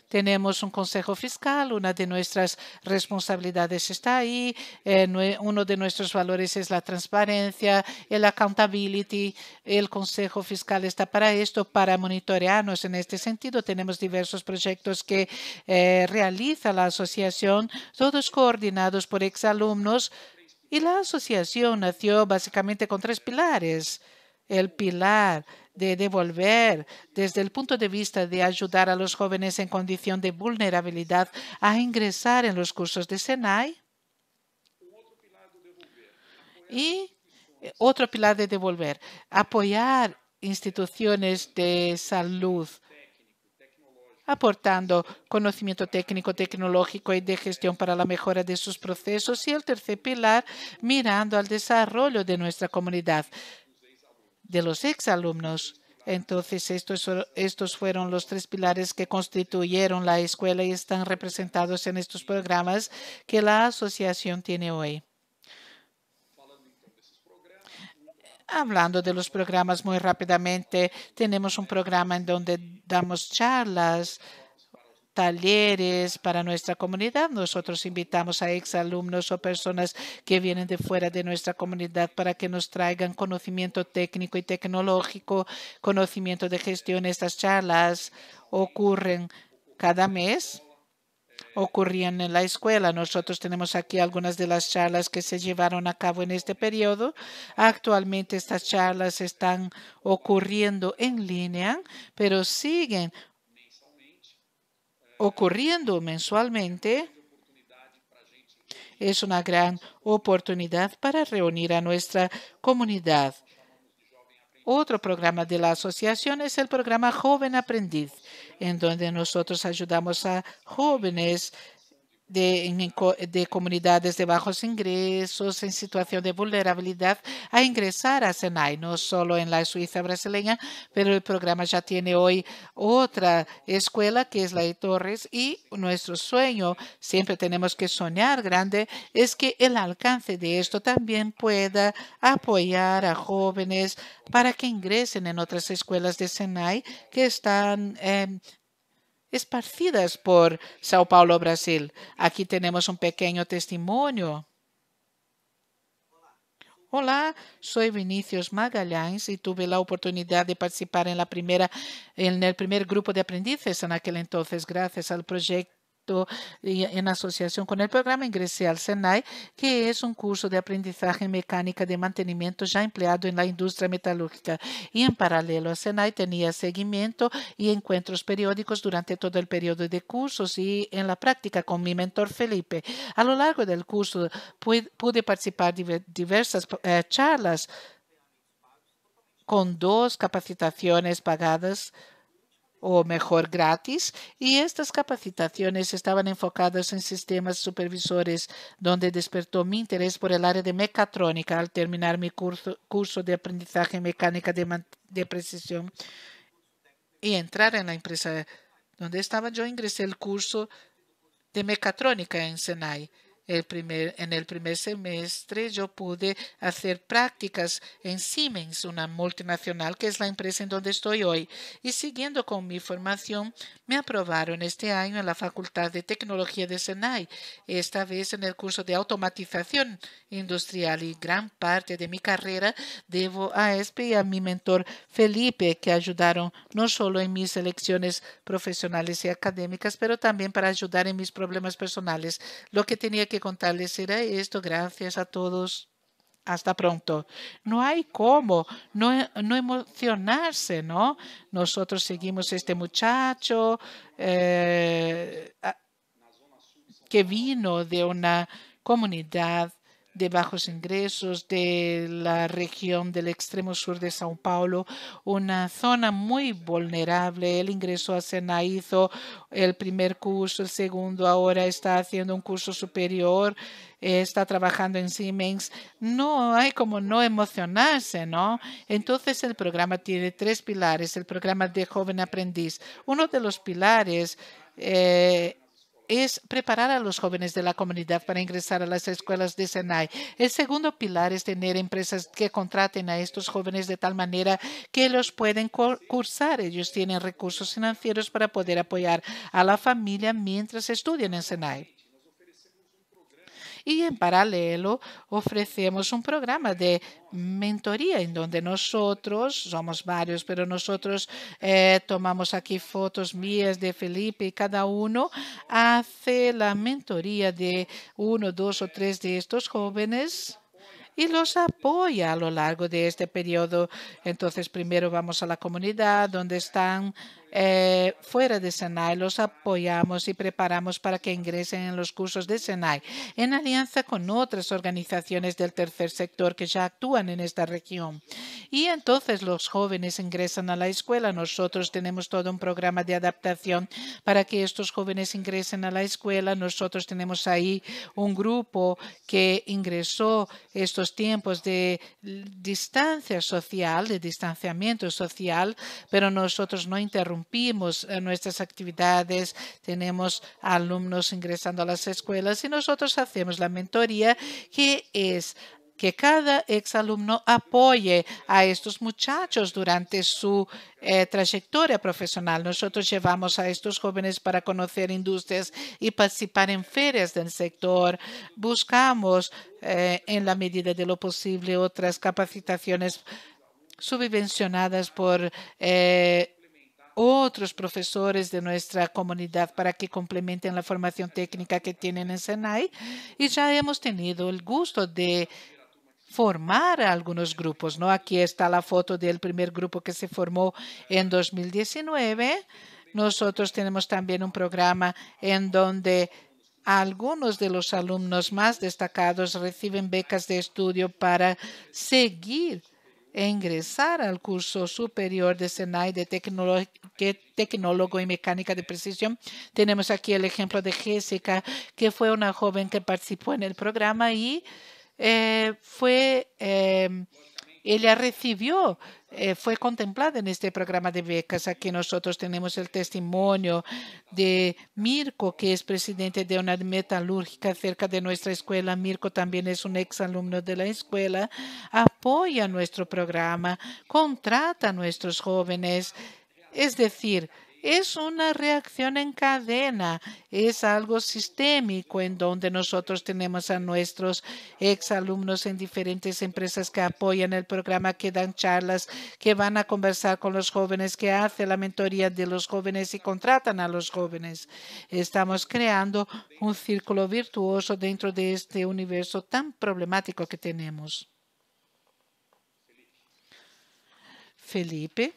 tenemos un Consejo Fiscal, una de nuestras responsabilidades está ahí, eh, uno de nuestros valores es la transparencia, el accountability, el Consejo Fiscal está para esto, para monitorearnos en este sentido. Tenemos diversos proyectos que eh, realiza la asociación, todos coordinados por exalumnos. Y la asociación nació básicamente con tres pilares. El pilar de devolver desde el punto de vista de ayudar a los jóvenes en condición de vulnerabilidad a ingresar en los cursos de SENAI. Y eh, otro pilar de devolver, apoyar instituciones de salud aportando conocimiento técnico, tecnológico y de gestión para la mejora de sus procesos. Y el tercer pilar, mirando al desarrollo de nuestra comunidad, de los exalumnos. Entonces, estos, estos fueron los tres pilares que constituyeron la escuela y están representados en estos programas que la asociación tiene hoy. Hablando de los programas muy rápidamente, tenemos un programa en donde damos charlas talleres para nuestra comunidad. Nosotros invitamos a exalumnos o personas que vienen de fuera de nuestra comunidad para que nos traigan conocimiento técnico y tecnológico, conocimiento de gestión. Estas charlas ocurren cada mes ocurrían en la escuela. Nosotros tenemos aquí algunas de las charlas que se llevaron a cabo en este periodo. Actualmente estas charlas están ocurriendo en línea, pero siguen ocurriendo mensualmente, es una gran oportunidad para reunir a nuestra comunidad. Otro programa de la asociación es el programa Joven Aprendiz, en donde nosotros ayudamos a jóvenes de, comunidades de bajos ingresos en situación de vulnerabilidad a ingresar a SENAI, no solo en la Suiza brasileña, pero el programa ya tiene hoy otra escuela que es la de Torres y nuestro sueño, siempre tenemos que soñar grande, es que el alcance de esto también pueda apoyar a jóvenes para que ingresen en otras escuelas de SENAI que están em, esparcidas por Sao Paulo, Brasil. Aquí tenemos un um pequeño testimonio. Hola, soy Vinicius Magalhães y e tuve la oportunidad de participar em en el primer grupo de aprendices en aquel entonces gracias al proyecto y en asociación con el programa ingresé al SENAI, que es un curso de aprendizaje mecánica de mantenimiento ya empleado en la industria metalúrgica. Y en paralelo a SENAI tenía seguimiento y encuentros periódicos durante todo el periodo de cursos y en la práctica con mi mentor Felipe. A lo largo del curso pude participar de diversas eh, charlas con dos capacitaciones pagadas o mejor gratis y estas capacitaciones estaban enfocadas en sistemas supervisores donde despertó mi interés por el área de mecatrónica al terminar mi curso, curso de aprendizaje mecánica de, de precisión y entrar en la empresa donde estaba yo ingresé el curso de mecatrónica en Senai primer, en el primer semestre yo pude hacer prácticas en Siemens, una multinacional que es la empresa en donde estoy hoy. Y siguiendo con mi formación, me aprobaron este año en la Facultad de Tecnología de Senai, esta vez en el curso de automatización industrial. Y gran parte de mi carrera debo a ESPE y a mi mentor Felipe, que ayudaron no solo en mis elecciones profesionales y académicas, pero también para ayudar en mis problemas personales. Lo que tenía que que contarles esto. Gracias a todos. Hasta pronto. No hay cómo no, emocionarse, ¿no? Nosotros seguimos este muchacho eh, que vino de una comunidad de bajos ingresos de la región del extremo sur de Sao Paulo, una zona muy vulnerable. El ingreso a Sena, hizo el primer curso, el segundo, ahora está haciendo un curso superior, eh, está trabajando en Siemens. No hay como no emocionarse, ¿no? Entonces el programa tiene tres pilares, el programa de joven aprendiz. Uno de los pilares eh, es preparar a los jóvenes de la comunidad para ingresar a las escuelas de Senai. El segundo pilar es tener empresas que contraten a estos jóvenes de tal manera que los pueden cursar. Ellos tienen recursos financieros para poder apoyar a la familia mientras estudian en Senai. Y en paralelo ofrecemos un programa de mentoría en donde nosotros, somos varios, pero nosotros eh, tomamos aquí fotos mías de Felipe y cada uno hace la mentoría de uno, dos o tres de estos jóvenes y los apoya a lo largo de este periodo. Entonces, primero vamos a la comunidad donde están eh, fuera de Senai, los apoyamos y preparamos para que ingresen en los cursos de Senai, en alianza con otras organizaciones del tercer sector que ya actúan en esta región. Y entonces los jóvenes ingresan a la escuela. Nosotros tenemos todo un programa de adaptación para que estos jóvenes ingresen a la escuela. Nosotros tenemos ahí un grupo que ingresó estos tiempos de distancia social, de distanciamiento social, pero nosotros no interrumpimos eh, nuestras actividades, tenemos alumnos ingresando a las escuelas y nosotros hacemos la mentoría que es que cada exalumno apoye a estos muchachos durante su eh, trayectoria profesional. Nosotros llevamos a estos jóvenes para conocer industrias y participar en ferias del sector. Buscamos, eh, en la medida de lo posible, otras capacitaciones subvencionadas por otros profesores de nuestra comunidad para que complementen la formación técnica que tienen en Senai y ya hemos tenido el gusto de formar algunos grupos, ¿no? Aquí está la foto del primer grupo que se formó en 2019. Nosotros tenemos también un programa en donde algunos de los alumnos más destacados reciben becas de estudio para seguir e ingresar al curso superior de SENAI de tecnólogo y mecánica de precisión. Tenemos aquí el ejemplo de Jessica, que fue una joven que participó en el programa y eh, fue eh, ella recibió, eh, fue contemplada en este programa de becas. Aquí nosotros tenemos el testimonio de Mirko, que es presidente de una metalúrgica cerca de nuestra escuela. Mirko también es un exalumno de la escuela. Apoya nuestro programa, contrata a nuestros jóvenes. Es decir, es una reacción en cadena, es algo sistémico en donde nosotros tenemos a nuestros exalumnos en diferentes empresas que apoyan el programa, que dan charlas, que van a conversar con los jóvenes, que hacen la mentoría de los jóvenes y contratan a los jóvenes. Estamos creando un círculo virtuoso dentro de este universo tan problemático que tenemos. Felipe.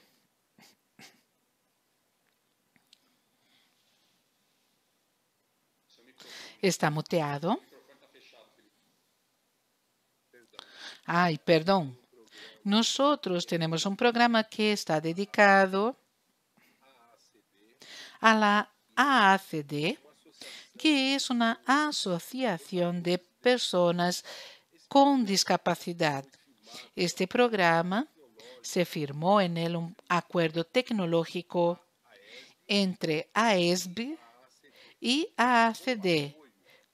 Está muteado. Ay, perdón. Nosotros tenemos un programa que está dedicado a la AACD, que es una asociación de personas con discapacidad. Este programa se firmó en el acuerdo tecnológico entre AESB y AACD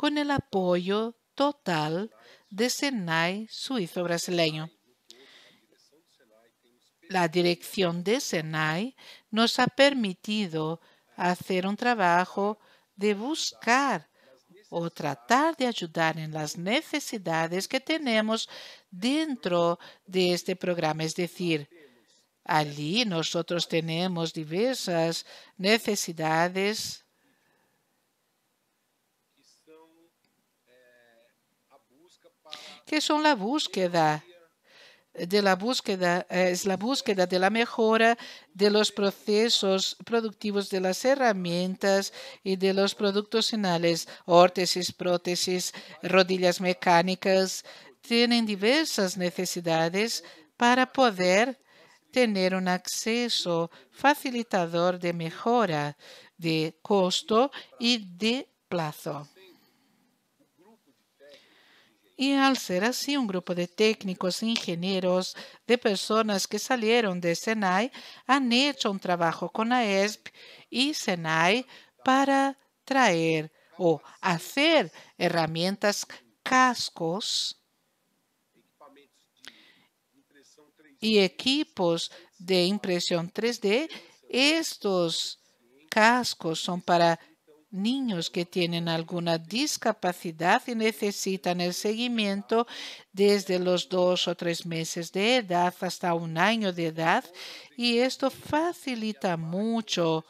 con el apoyo total de SENAI suizo brasileño. La dirección de SENAI nos ha permitido hacer un trabajo de buscar o tratar de ayudar en las necesidades que tenemos dentro de este programa. Es decir, allí nosotros tenemos diversas necesidades que son la búsqueda de la búsqueda, eh, es la búsqueda de la mejora de los procesos productivos de las herramientas y de los productos finales, órtesis, prótesis, rodillas mecánicas, tienen diversas necesidades para poder tener un acceso facilitador de mejora de costo y de plazo. Y al ser así, un grupo de técnicos, e ingenieros, de personas que salieron de Senai han hecho un trabajo con AESP y Senai para traer o hacer herramientas cascos y equipos de impresión 3D. Estos cascos son para niños que tienen alguna discapacidad y necesitan el seguimiento desde los dos o tres meses de edad hasta un año de edad y esto facilita mucho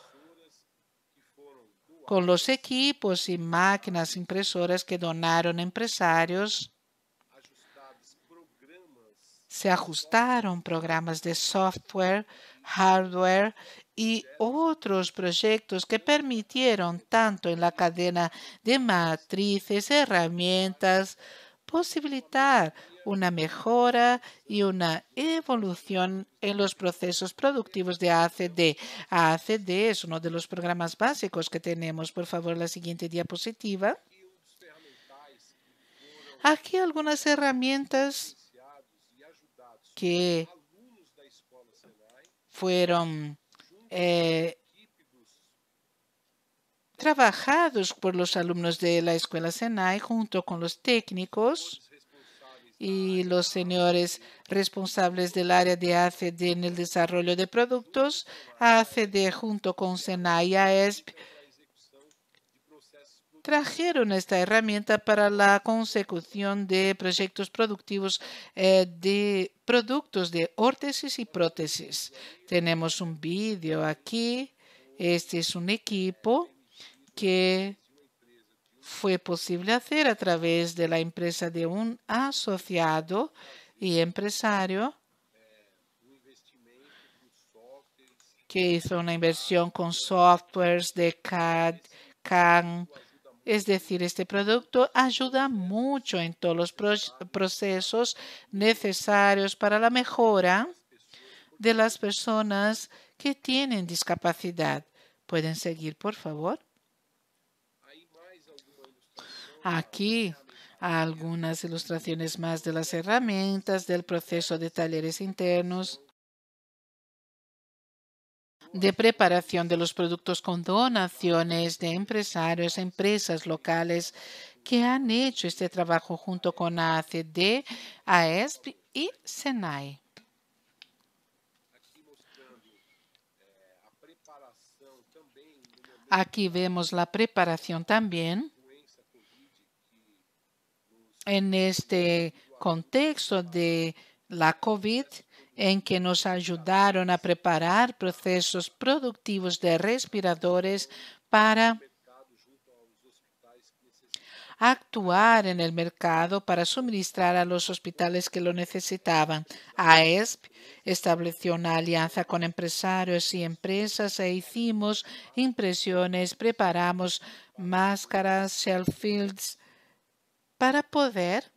con los equipos y máquinas impresoras que donaron empresarios. Se ajustaron programas de software, hardware y otros proyectos que permitieron tanto en la cadena de matrices, herramientas, posibilitar una mejora y una evolución en los procesos productivos de ACD. ACD es uno de los programas básicos que tenemos. Por favor, la siguiente diapositiva. Aquí algunas herramientas que fueron eh, trabajados por los alumnos de la escuela Senai junto con los técnicos y los señores responsables del área de ACD en el desarrollo de productos, ACD junto con Senai y AESP trajeron esta herramienta para la consecución de proyectos productivos eh, de productos de órtesis y prótesis. Tenemos un vídeo aquí. Este es un equipo que fue posible hacer a través de la empresa de un asociado y empresario que hizo una inversión con softwares de CAD, CAN, es decir, este producto ayuda mucho en todos los procesos necesarios para la mejora de las personas que tienen discapacidad. ¿Pueden seguir, por favor? Aquí algunas ilustraciones más de las herramientas del proceso de talleres internos de preparación de los productos con donaciones de empresarios, empresas locales que han hecho este trabajo junto con ACD, AESP y SENAI. Aquí vemos la preparación también en este contexto de la COVID en que nos ayudaron a preparar procesos productivos de respiradores para actuar en el mercado para suministrar a los hospitales que lo necesitaban. AESP estableció una alianza con empresarios y empresas e hicimos impresiones, preparamos máscaras, shellfields fields para poder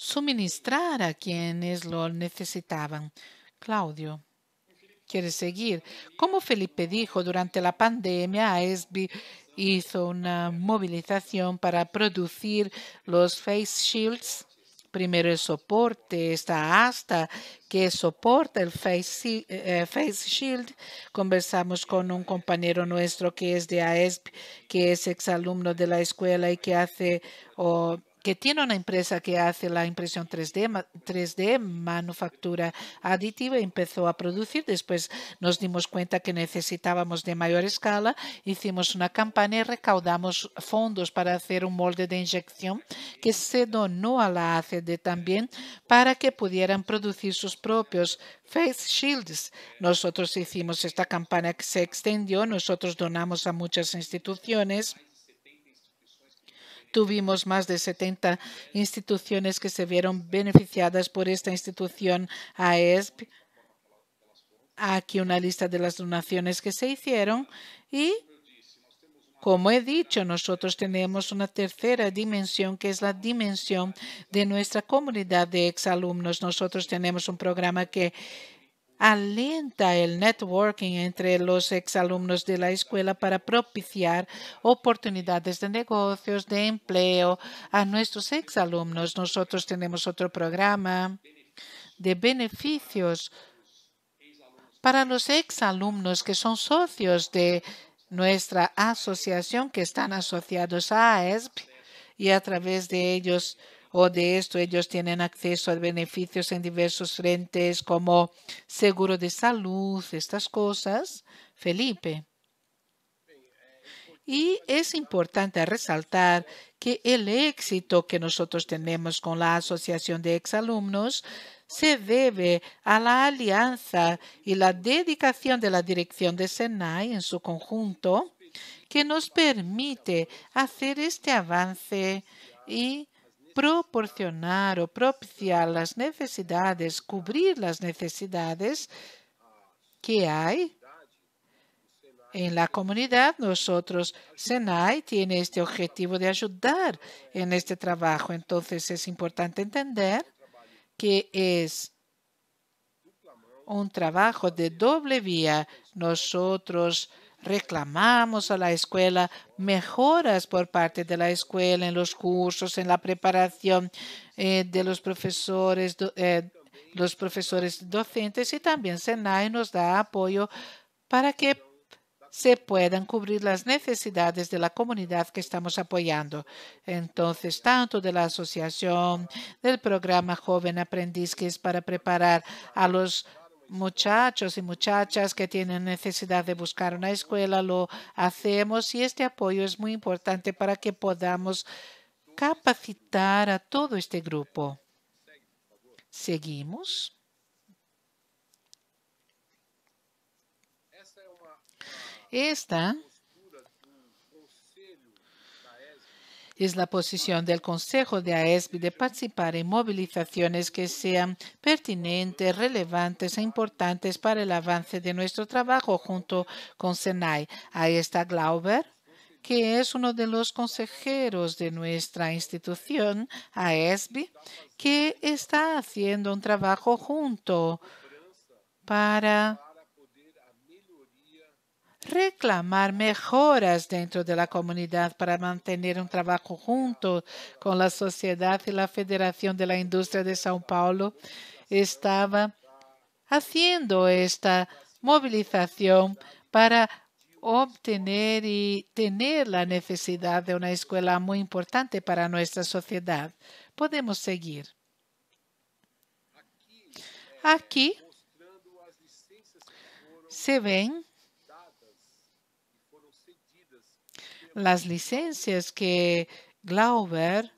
suministrar a quienes lo necesitaban. Claudio, ¿quieres seguir? Como Felipe dijo, durante la pandemia, AESB hizo una movilización para producir los face shields. Primero el soporte, esta asta que soporta el eh, eh, face, shield. Conversamos con un compañero nuestro que es de AESB, que es exalumno de la escuela y que hace que tiene una empresa que hace la impresión 3D, 3D, manufactura aditiva, empezó a producir. Después nos dimos cuenta que necesitábamos de mayor escala, hicimos una campaña y recaudamos fondos para hacer un molde de inyección que se donó a la ACD también para que pudieran producir sus propios face shields. Nosotros hicimos esta campaña que se extendió, nosotros donamos a muchas instituciones Tuvimos más de 70 instituciones que se vieron beneficiadas por esta institución AESP. Aquí una lista de las donaciones que se hicieron y como he dicho, nosotros tenemos una tercera dimensión, que es la dimensión de nuestra comunidad de exalumnos. Nosotros tenemos un programa que Alienta el networking entre los exalumnos de la escuela para propiciar oportunidades de negocios, de empleo a nuestros exalumnos. Nosotros tenemos otro programa de beneficios para los exalumnos que son socios de nuestra asociación, que están asociados a AESP y a través de ellos o de esto ellos tienen acceso a beneficios en diversos frentes como seguro de salud, estas cosas. Felipe. Y es importante resaltar que el éxito que nosotros tenemos con la Asociación de Exalumnos se debe a la alianza y la dedicación de la dirección de SENAI en su conjunto, que nos permite hacer este avance y proporcionar o propiciar las necesidades, cubrir las necesidades que hay en la comunidad. Nosotros, SENAI, tiene este objetivo de ayudar en este trabajo. Entonces, es importante entender que es un trabajo de doble vía. Nosotros Reclamamos a la escuela mejoras por parte de la escuela en los cursos, en la preparación eh, de los profesores, eh, los profesores docentes y también SENAI nos da apoyo para que se puedan cubrir las necesidades de la comunidad que estamos apoyando. Entonces, tanto de la asociación, del programa Joven Aprendiz, que es para preparar a los muchachos y muchachas que tienen necesidad de buscar una escuela, lo hacemos y este apoyo es muy importante para que podamos capacitar a todo este grupo. Seguimos. Esta Es la posición del Consejo de AESB de participar en movilizaciones que sean pertinentes, relevantes e importantes para el avance de nuestro trabajo junto con SENAI. Ahí está Glauber que es uno de los consejeros de nuestra institución, AESBI, que está haciendo un trabajo junto para reclamar mejoras dentro de la comunidad para mantener un trabajo junto con la sociedad y la Federación de la Industria de São Paulo estaba haciendo esta movilización para obtener y tener la necesidad de una escuela muy importante para nuestra sociedad. Podemos seguir. Aquí se ven las licencias que Glauber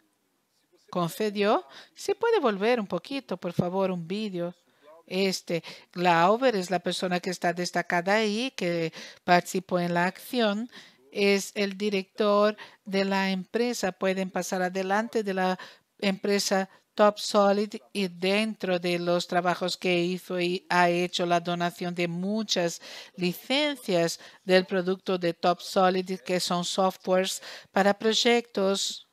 concedió. ¿se puede volver un poquito, por favor, un vídeo. Este Glauber es la persona que está destacada ahí, que participó en la acción. Es el director de la empresa. Pueden pasar adelante de la empresa Top Solid y dentro de los trabajos que hizo y ha hecho la donación de muchas licencias del producto de Top Solid, que son softwares para proyectos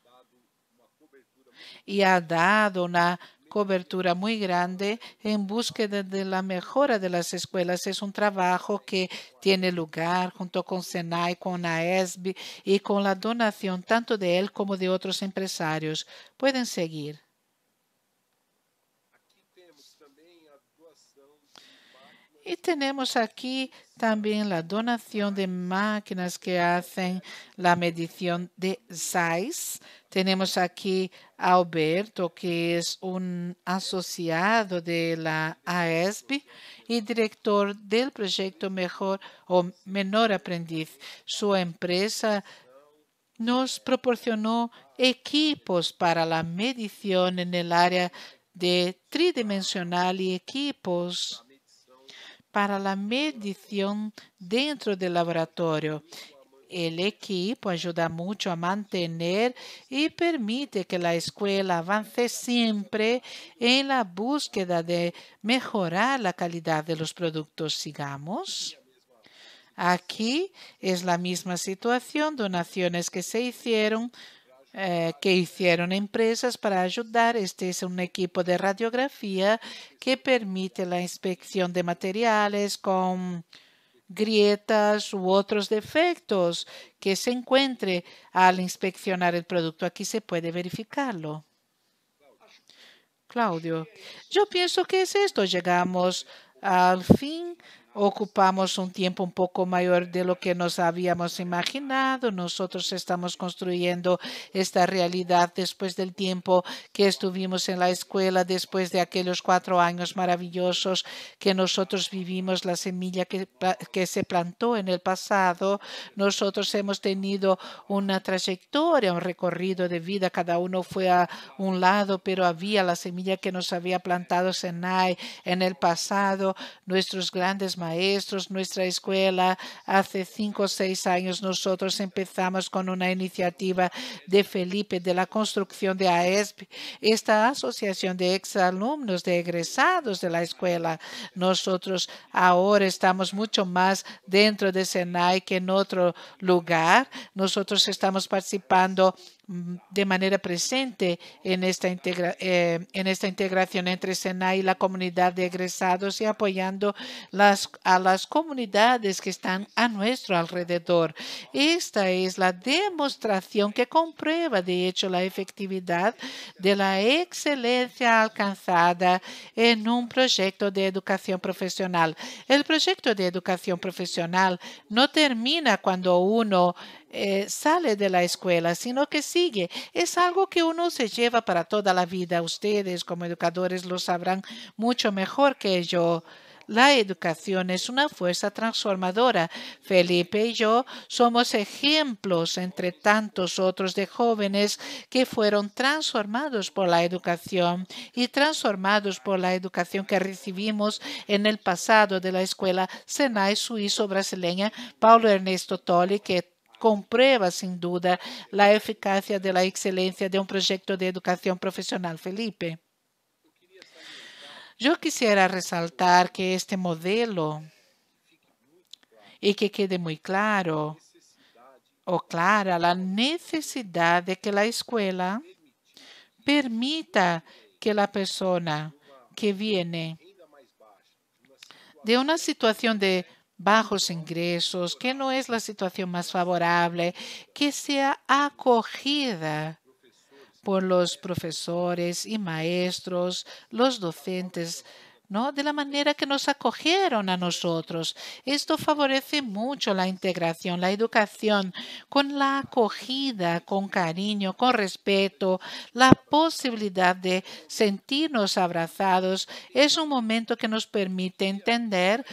y ha dado una cobertura muy grande en búsqueda de la mejora de las escuelas. Es un trabajo que tiene lugar junto con SENAI, con AESB y con la donación tanto de él como de otros empresarios. Pueden seguir. Y tenemos aquí también la donación de máquinas que hacen la medición de SAIS. Tenemos aquí a Alberto, que es un asociado de la AESB y director del proyecto Mejor o Menor Aprendiz. Su empresa nos proporcionó equipos para la medición en el área de tridimensional y equipos para la medición dentro del laboratorio. El equipo ayuda mucho a mantener y permite que la escuela avance siempre en la búsqueda de mejorar la calidad de los productos. Sigamos. Aquí es la misma situación, donaciones que se hicieron eh, que hicieron empresas para ayudar. Este es un equipo de radiografía que permite la inspección de materiales con grietas u otros defectos que se encuentre al inspeccionar el producto. Aquí se puede verificarlo. Claudio, yo pienso que es esto. Llegamos al fin ocupamos un tiempo un poco mayor de lo que nos habíamos imaginado. Nosotros estamos construyendo esta realidad después del tiempo que estuvimos en la escuela, después de aquellos cuatro años maravillosos que nosotros vivimos, la semilla que, se plantó en el pasado. Nosotros hemos tenido una trayectoria, un recorrido de vida. Cada uno fue a un lado, pero había la semilla que nos había plantado Senai en el pasado. Nuestros grandes maestros, nuestra escuela. Hace cinco o seis años nosotros empezamos con una iniciativa de Felipe de la construcción de AESP, esta asociación de exalumnos, de egresados de la escuela. Nosotros ahora estamos mucho más dentro de SENAI que en otro lugar. Nosotros estamos participando de manera presente en esta, eh, en esta integración entre SENAI y la comunidad de egresados y apoyando las, a las comunidades que están a nuestro alrededor. Esta es la demostración que comprueba, de hecho, la efectividad de la excelencia alcanzada en un proyecto de educación profesional. El proyecto de educación profesional no termina cuando uno eh, sale de la escuela, sino que sigue. Es algo que uno se lleva para toda la vida. Ustedes como educadores lo sabrán mucho mejor que yo. La educación es una fuerza transformadora. Felipe y yo somos ejemplos entre tantos otros de jóvenes que fueron transformados por la educación y transformados por la educación que recibimos en el pasado de la escuela Senai suizo brasileña Paulo Ernesto Tolli, que comprueba, sin duda, la eficacia de la excelencia de un proyecto de educación profesional, Felipe. Yo quisiera resaltar que este modelo, y que quede muy claro o clara la necesidad de que la escuela permita que la persona que viene de una situación de bajos ingresos, que no es la situación más favorable, que sea acogida por los profesores y maestros, los docentes, ¿no? De la manera que nos acogieron a nosotros. Esto favorece mucho la integración, la educación, con la acogida, con cariño, con respeto, la posibilidad de sentirnos abrazados. Es un momento que nos permite entender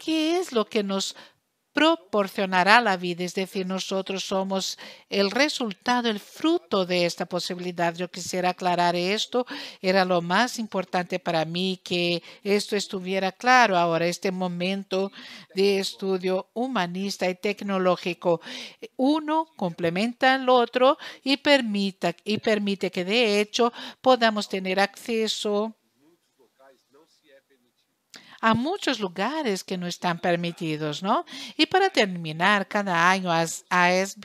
¿Qué es lo que nos proporcionará la vida? Es decir, nosotros somos el resultado, el fruto de esta posibilidad. Yo quisiera aclarar esto. Era lo más importante para mí que esto estuviera claro ahora, este momento de estudio humanista y tecnológico. Uno complementa al otro y, y permite que de hecho podamos tener acceso a muchos lugares que no están permitidos, ¿no? Y para terminar, cada año AESB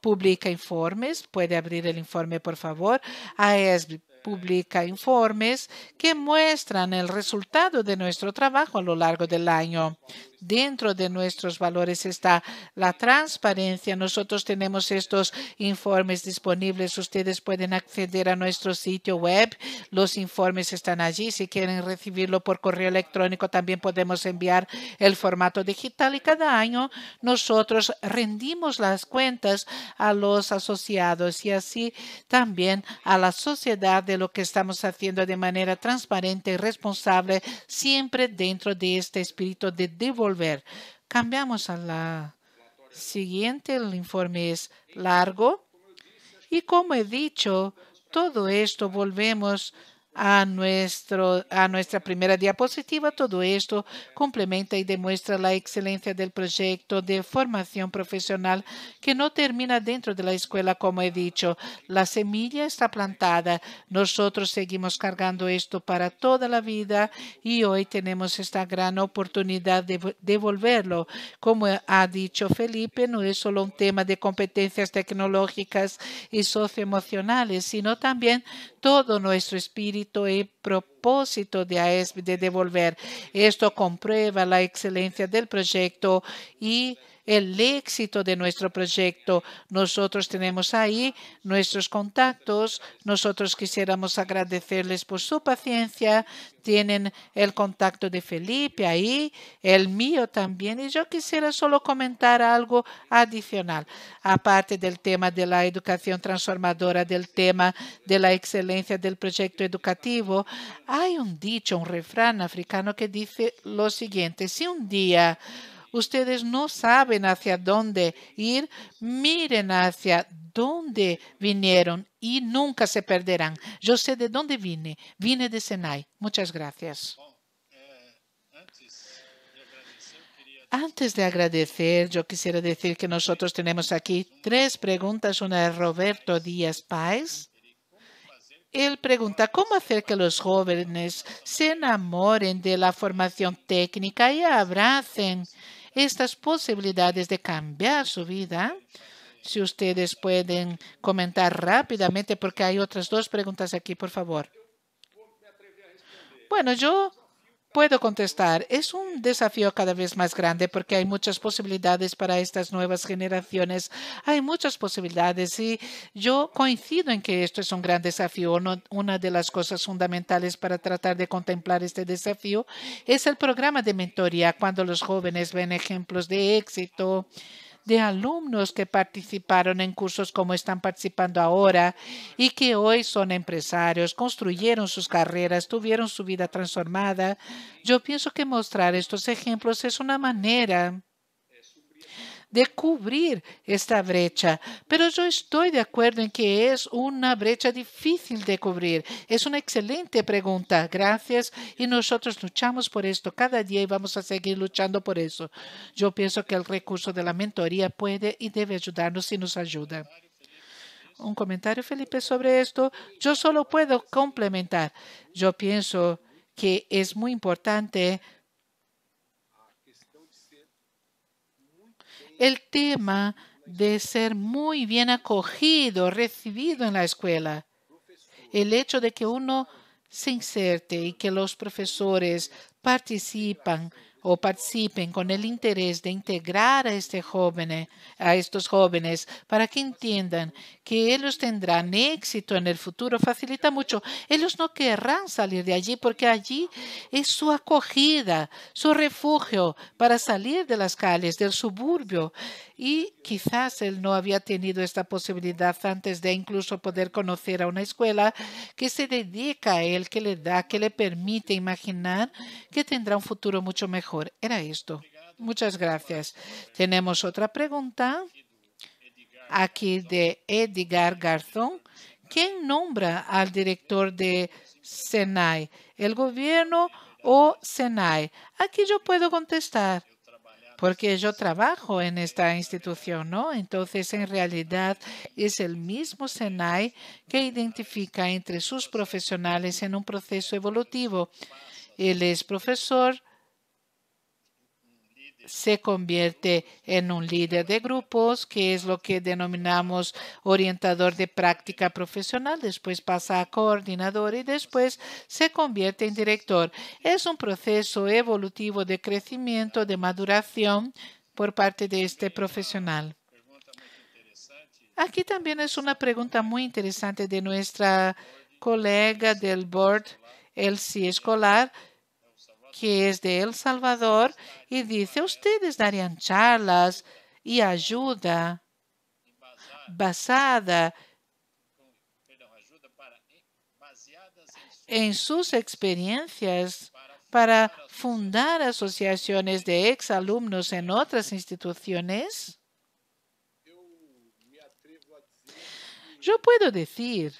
publica informes. Puede abrir el informe, por favor. AESB publica informes que muestran el resultado de nuestro trabajo a lo largo del año. Dentro de nuestros valores está la transparencia. Nosotros tenemos estos informes disponibles. Ustedes pueden acceder a nuestro sitio web. Los informes están allí. Si quieren recibirlo por correo electrónico, también podemos enviar el formato digital. Y cada año nosotros rendimos las cuentas a los asociados y así también a la sociedad de lo que estamos haciendo de manera transparente y responsable, siempre dentro de este espíritu de devolución Cambiamos a la siguiente. El informe es largo. Y como he dicho, todo esto volvemos a, nuestro, a nuestra primera diapositiva. Todo esto complementa y demuestra la excelencia del proyecto de formación profesional que no termina dentro de la escuela, como he dicho. La semilla está plantada. Nosotros seguimos cargando esto para toda la vida y hoy tenemos esta gran oportunidad de devolverlo. Como ha dicho Felipe, no es solo un tema de competencias tecnológicas y socioemocionales, sino también todo nuestro espíritu y propósito de AESB de devolver. Esto comprueba la excelencia del proyecto y el éxito de nuestro proyecto. Nosotros tenemos ahí nuestros contactos. Nosotros quisiéramos agradecerles por su paciencia. Tienen el contacto de Felipe ahí, el mío también. Y yo quisiera solo comentar algo adicional, aparte del tema de la educación transformadora, del tema de la excelencia del proyecto educativo. Hay un dicho, un refrán africano que dice lo siguiente, si un día ustedes no saben hacia dónde ir, miren hacia dónde vinieron y nunca se perderán. Yo sé de dónde vine, vine de Senai. Muchas gracias. Antes de agradecer, yo quisiera decir que nosotros tenemos aquí tres preguntas. Una de Roberto Díaz Páez. Él pregunta, ¿cómo hacer que los jóvenes se enamoren de la formación técnica y abracen estas posibilidades de cambiar su vida. Si ustedes pueden comentar rápidamente, porque hay otras dos preguntas aquí, por favor. Bueno, yo Puedo contestar, es un desafío cada vez más grande porque hay muchas posibilidades para estas nuevas generaciones, hay muchas posibilidades y yo coincido en que esto es un gran desafío. Una de las cosas fundamentales para tratar de contemplar este desafío es el programa de mentoría, cuando los jóvenes ven ejemplos de éxito de alumnos que participaron en cursos como están participando ahora y que hoy son empresarios, construyeron sus carreras, tuvieron su vida transformada. Yo pienso que mostrar estos ejemplos es una manera de cubrir esta brecha. Pero yo estoy de acuerdo en que es una brecha difícil de cubrir. Es una excelente pregunta. Gracias. Y nosotros luchamos por esto cada día y vamos a seguir luchando por eso. Yo pienso que el recurso de la mentoría puede y debe ayudarnos y nos ayuda un comentario, Felipe, sobre esto. Yo solo puedo complementar. Yo pienso que es muy importante el tema de ser muy bien acogido, recibido en la escuela. El hecho de que uno se inserte y que los profesores participan o participen con el interés de integrar a, este joven, eh, a estos jóvenes para que entiendan que ellos tendrán éxito en el futuro, facilita mucho. Ellos no querrán salir de allí porque allí es su acogida, su refugio para salir de las calles, del suburbio. Y quizás él no había tenido esta posibilidad antes de incluso poder conocer a una escuela que se dedica a él, que le da, que le permite imaginar que tendrá un futuro mucho mejor era esto. Muchas gracias. Tenemos otra pregunta aquí de Edgar Garzón. ¿Quién nombra al director de SENAI? ¿El gobierno o SENAI? Aquí yo puedo contestar porque yo trabajo en esta institución, ¿no? Entonces, en realidad, es el mismo SENAI que identifica entre sus profesionales en un proceso evolutivo. Él es profesor se convierte en un líder de grupos, que es lo que denominamos orientador de práctica profesional, después pasa a coordinador y después se convierte en director. Es un proceso evolutivo de crecimiento, de maduración por parte de este profesional. Aquí también es una pregunta muy interesante de nuestra colega del board, Elsie Escolar, que es de El Salvador y dice, ustedes darían charlas y ayuda basada en sus experiencias para fundar asociaciones de exalumnos en otras instituciones? Yo puedo decir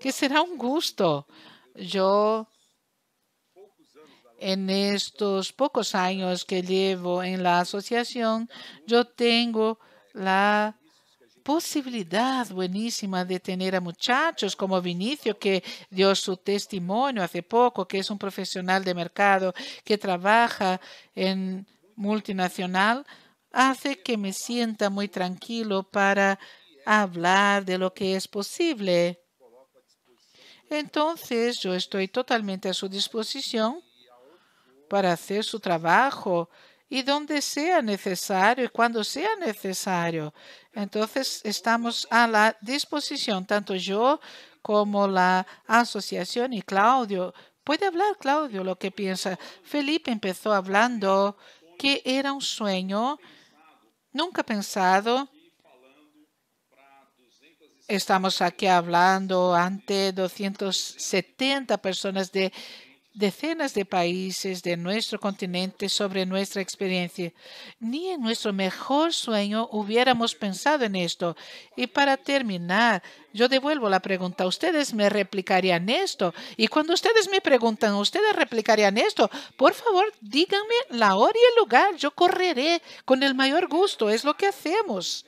que será un gusto. Yo en estos pocos años que llevo en la asociación, yo tengo la posibilidad buenísima de tener a muchachos como Vinicio, que dio su testimonio hace poco, que es un profesional de mercado que trabaja en multinacional, hace que me sienta muy tranquilo para hablar de lo que es posible. Entonces, yo estoy totalmente a su disposición para hacer su trabajo y donde sea necesario y cuando sea necesario. Entonces estamos a la disposición, tanto yo como la asociación y Claudio. Puede hablar Claudio lo que piensa. Felipe empezó hablando que era un sueño nunca pensado. Estamos aquí hablando ante 270 personas de decenas de países de nuestro continente sobre nuestra experiencia. Ni en nuestro mejor sueño hubiéramos pensado en esto. Y para terminar, yo devuelvo la pregunta. ¿Ustedes me replicarían esto? Y cuando ustedes me preguntan, ¿ustedes replicarían esto? Por favor, díganme la hora y el lugar. Yo correré con el mayor gusto. Es lo que hacemos.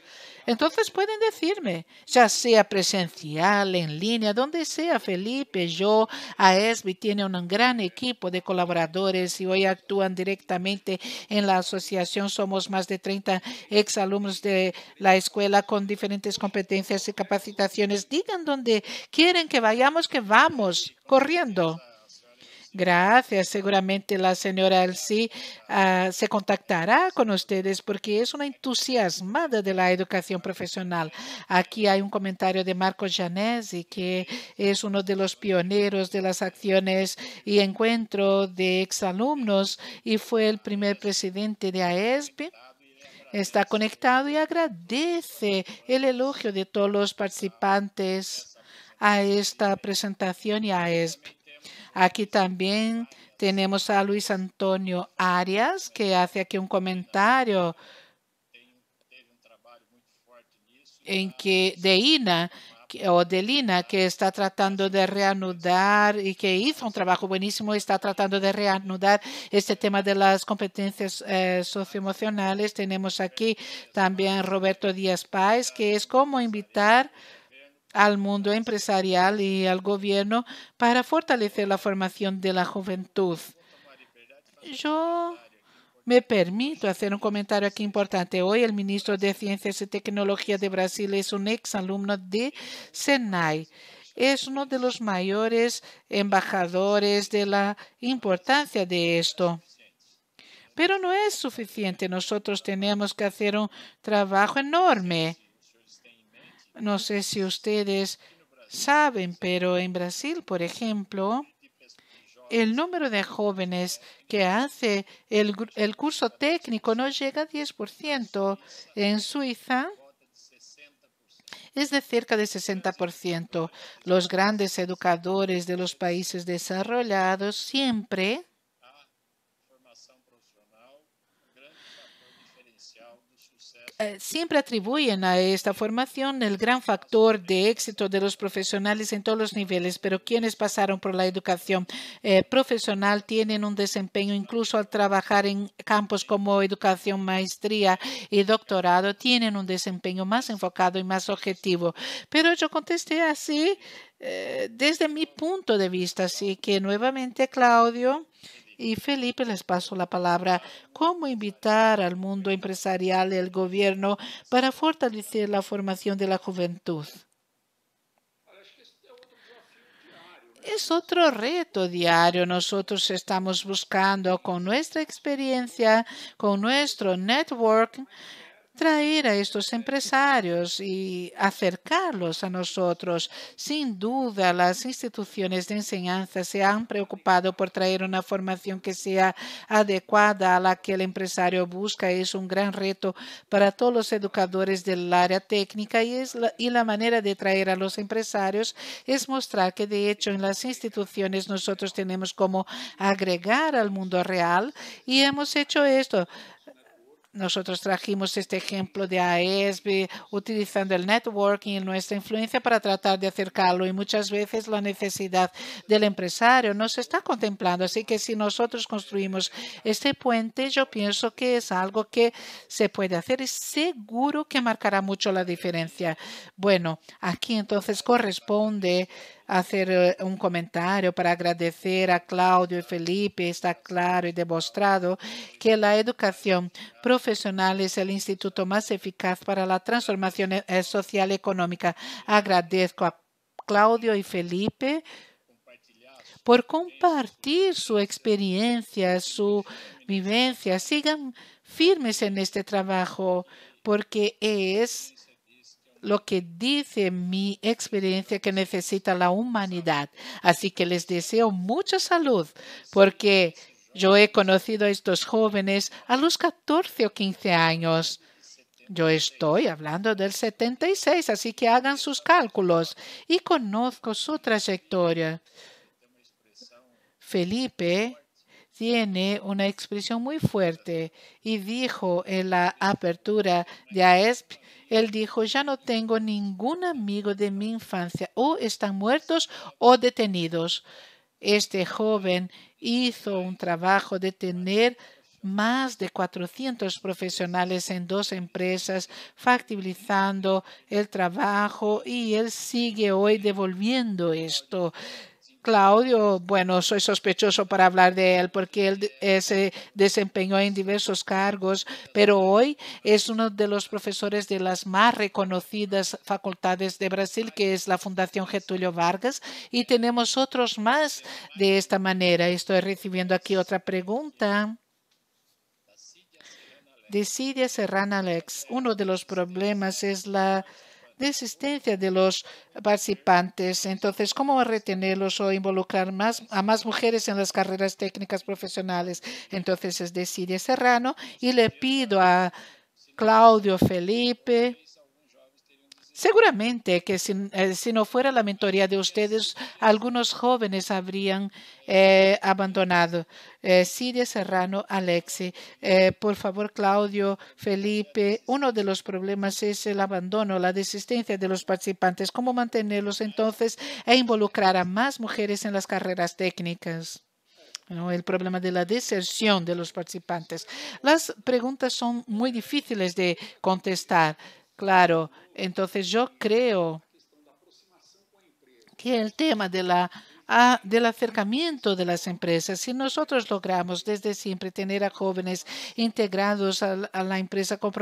Entonces pueden decirme, ya sea presencial, en línea, donde sea, Felipe, yo, AESBI tiene un gran equipo de colaboradores y hoy actúan directamente en la asociación. Somos más de 30 exalumnos de la escuela con diferentes competencias y capacitaciones. Digan donde quieren que vayamos, que vamos corriendo. Gracias. Seguramente la señora Elsie ah, se contactará con ustedes porque es una entusiasmada de la educación profesional. Aquí hay un comentario de Marco Gianesi, que es uno de los pioneros de las acciones y encuentro de exalumnos y fue el primer presidente de AESB está conectado y agradece el elogio de todos los participantes a esta presentación y a AESB. Aquí también tenemos a Luis Antonio Arias, que hace aquí un comentario en que de INA o de Lina, que está tratando de reanudar y que hizo un trabajo buenísimo, está tratando de reanudar este tema de las competencias eh, socioemocionales. Tenemos aquí también Roberto Díaz Páez, que es como invitar al mundo empresarial y al gobierno para fortalecer la formación de la juventud. Yo me permito hacer un comentario aquí importante. Hoy el ministro de Ciencias y Tecnología de Brasil es un ex alumno de Senai. Es uno de los mayores embajadores de la importancia de esto. Pero no es suficiente. Nosotros tenemos que hacer un trabajo enorme no sé si ustedes saben, pero en Brasil, por ejemplo, el número de jóvenes que hace el, curso técnico no llega a 10%. En Suiza es de cerca de 60%. Los grandes educadores de los países desarrollados siempre Eh, siempre atribuyen a esta formación el gran factor de éxito de los profesionales en todos los niveles, pero quienes pasaron por la educación eh, profesional tienen un desempeño incluso al trabajar en campos como educación, maestría y doctorado, tienen un desempeño más enfocado y más objetivo. Pero yo contesté así eh, desde mi punto de vista, así que nuevamente, Claudio. Y Felipe les pasó la palabra, cómo invitar al mundo empresarial y al gobierno para fortalecer la formación de la juventud. Es otro reto diario. Nosotros estamos buscando con nuestra experiencia, con nuestro network, traer a estos empresarios y acercarlos a nosotros. Sin duda, las instituciones de enseñanza se han preocupado por traer una formación que sea adecuada a la que el empresario busca. Es un gran reto para todos los educadores del área técnica y, y la manera de traer a los empresarios es mostrar que, de hecho, en las instituciones nosotros tenemos como agregar al mundo real y hemos hecho esto nosotros trajimos este ejemplo de AESB utilizando el networking y nuestra influencia para tratar de acercarlo y muchas veces la necesidad del empresario no se está contemplando. Así que si nosotros construimos este puente, yo pienso que es algo que se puede hacer y seguro que marcará mucho la diferencia. Bueno, aquí entonces corresponde hacer eh, un comentario para agradecer a Claudio y Felipe. Está claro y demostrado que la educación profesional es el instituto más eficaz para la transformación eh, social y económica. Agradezco a Claudio y Felipe por compartir su experiencia, su vivencia. Sigan firmes en este trabajo porque es lo que dice mi experiencia que necesita la humanidad. Así que les deseo mucha salud, porque yo he conocido a estos jóvenes a los 14 o 15 años. Yo estoy hablando del 76, así que hagan sus cálculos y conozco su trayectoria. Felipe tiene una expresión muy fuerte y dijo en la apertura de AESP, él dijo, ya no tengo ningún amigo de mi infancia, o están muertos o detenidos. Este joven hizo un trabajo de tener más de 400 profesionales en dos empresas, factibilizando el trabajo y él sigue hoy devolviendo esto. Claudio, bueno, soy sospechoso para hablar de él porque él eh, se desempeñó en diversos cargos, pero hoy es uno de los profesores de las más reconocidas facultades de Brasil, que es la Fundación Getulio Vargas, y tenemos otros más de esta manera. Estoy recibiendo aquí otra pregunta. Decidia Serrana Alex, uno de los problemas es la de desistencia de los participantes. Entonces, ¿cómo retenerlos o involucrar más, a más mujeres en las carreras técnicas profesionales? Entonces, es de Serrano y le pido a Claudio Felipe Seguramente que eh, si, no fuera la mentoría de ustedes, algunos jóvenes habrían eh, abandonado. Eh, Serrano, Alexi. Eh, por favor, Claudio, Felipe, uno de los problemas es el abandono, la desistencia de los participantes. ¿Cómo mantenerlos entonces e involucrar a más mujeres en las carreras técnicas? el problema de la deserción de los participantes. Las preguntas son muy difíciles de contestar. Claro, entonces yo creo que el tema de la Ah, del acercamiento de las empresas. Si nosotros logramos desde siempre tener a jóvenes integrados a, la empresa con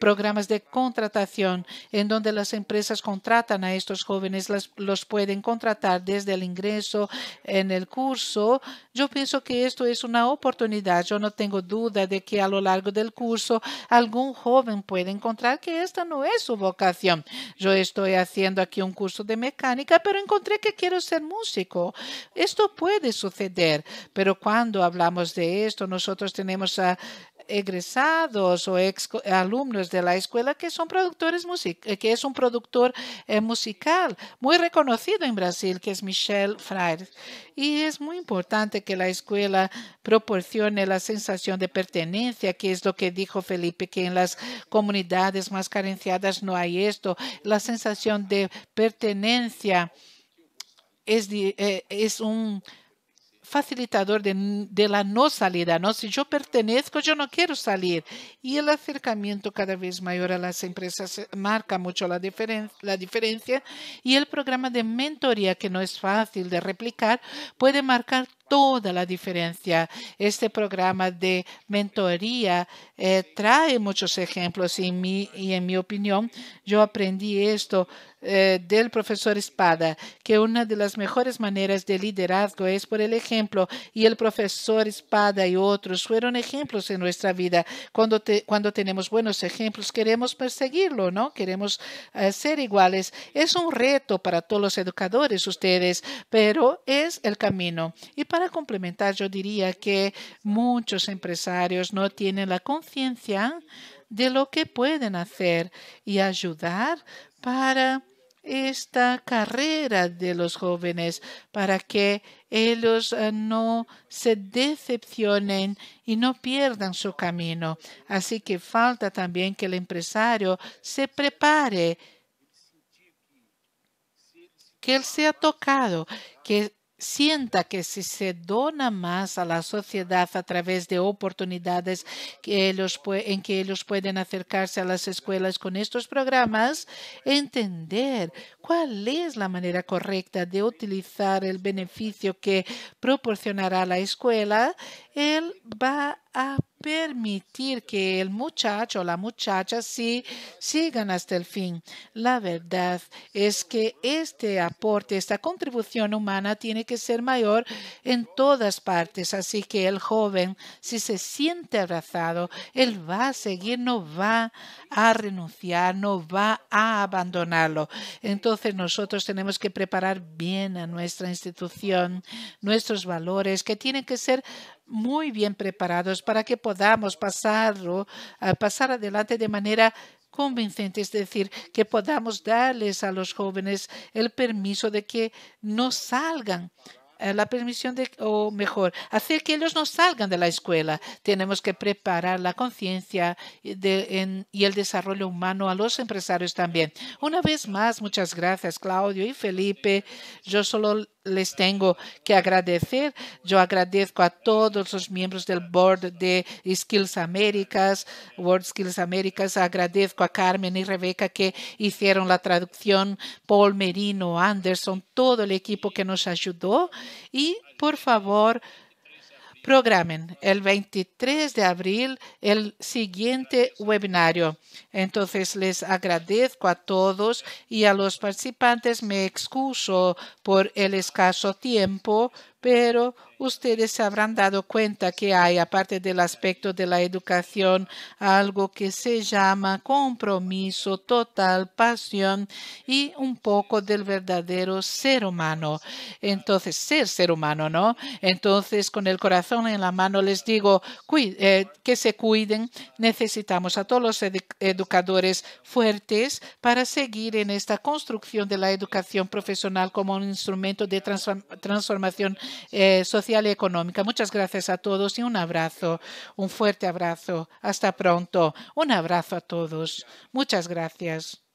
programas de contratación en donde las empresas contratan a estos jóvenes, los pueden contratar desde el ingreso en el curso, yo pienso que esto es una oportunidad. Yo no tengo duda de que a lo largo del curso algún joven puede encontrar que esta no es su vocación. Yo estoy haciendo aquí un curso de mecánica, pero encontré que quiero ser músico esto puede suceder, pero cuando hablamos de esto, nosotros tenemos a egresados o ex alumnos de la escuela que son productores eh, que es un productor eh, musical muy reconocido en Brasil que es Michel Freire y es muy importante que la escuela proporcione la sensación de pertenencia que es lo que dijo Felipe que en las comunidades más carenciadas no hay esto la sensación de pertenencia eh, es, un facilitador de, la no salida, ¿no? Si yo pertenezco, yo no quiero salir. Y el acercamiento cada vez mayor a las empresas eh, marca mucho la, la diferencia y el programa de mentoría, que no es fácil de replicar, puede marcar toda la diferencia. Este programa de mentoría eh, trae muchos ejemplos y, mi, y, en mi opinión yo aprendí esto eh, del profesor Espada, que una de las mejores maneras de liderazgo es por el ejemplo y el profesor Espada y otros fueron ejemplos en nuestra vida. Cuando, te, cuando tenemos buenos ejemplos queremos perseguirlo, ¿no? Queremos eh, ser iguales. Es un reto para todos los educadores ustedes, pero es el camino. Y para complementar, yo diría que muchos empresarios no tienen la conciencia de lo que pueden hacer y ayudar para esta carrera de los jóvenes para que ellos eh, no se decepcionen y no pierdan su camino. Así que falta también que el empresario se prepare, que él sea tocado, que sienta que si se dona más a la sociedad a través de oportunidades en que ellos pueden acercarse a las escuelas con estos programas, entender cuál es la manera correcta de utilizar el beneficio que proporcionará la escuela, él va a permitir que el muchacho o la muchacha sí sigan hasta el fin. La verdad es que este aporte, esta contribución humana tiene que ser mayor en todas partes. Así que el joven, si se siente abrazado, él va a seguir, no va a renunciar, no va a abandonarlo. Entonces nosotros tenemos que preparar bien a nuestra institución, nuestros valores que tienen que ser muy bien preparados para que podamos ah, pasar adelante de manera convincente, es decir, que podamos darles a los jóvenes el permiso de que no salgan eh, la permisión de, o mejor, hacer que ellos no salgan de la escuela. Tenemos que preparar la conciencia y el desarrollo humano a los empresarios también. Una vez más, muchas gracias, Claudio y Felipe. Yo solo les tengo que agradecer. Yo agradezco a todos los miembros del board de Skills Américas, World Skills Américas. Agradezco a Carmen y Rebeca que hicieron la traducción, Paul Merino, Anderson, todo el equipo que nos ayudó. Y por favor, programen el 23 de abril el siguiente webinario. Entonces les agradezco a todos y a los participantes. Me excuso por el escaso tiempo, pero ustedes se habrán dado cuenta que hay, aparte del aspecto de la educación, algo que se llama compromiso, total pasión y un poco del verdadero ser humano. Entonces, ser ser humano, ¿no? Entonces, con el corazón en la mano les digo eh, que se cuiden. Necesitamos a todos los educadores fuertes para seguir en esta construcción de la educación profesional como un instrumento de transformación social eh, y económica. Muchas gracias a todos y un abrazo, un fuerte abrazo. Hasta pronto. Un abrazo a todos. Muchas gracias.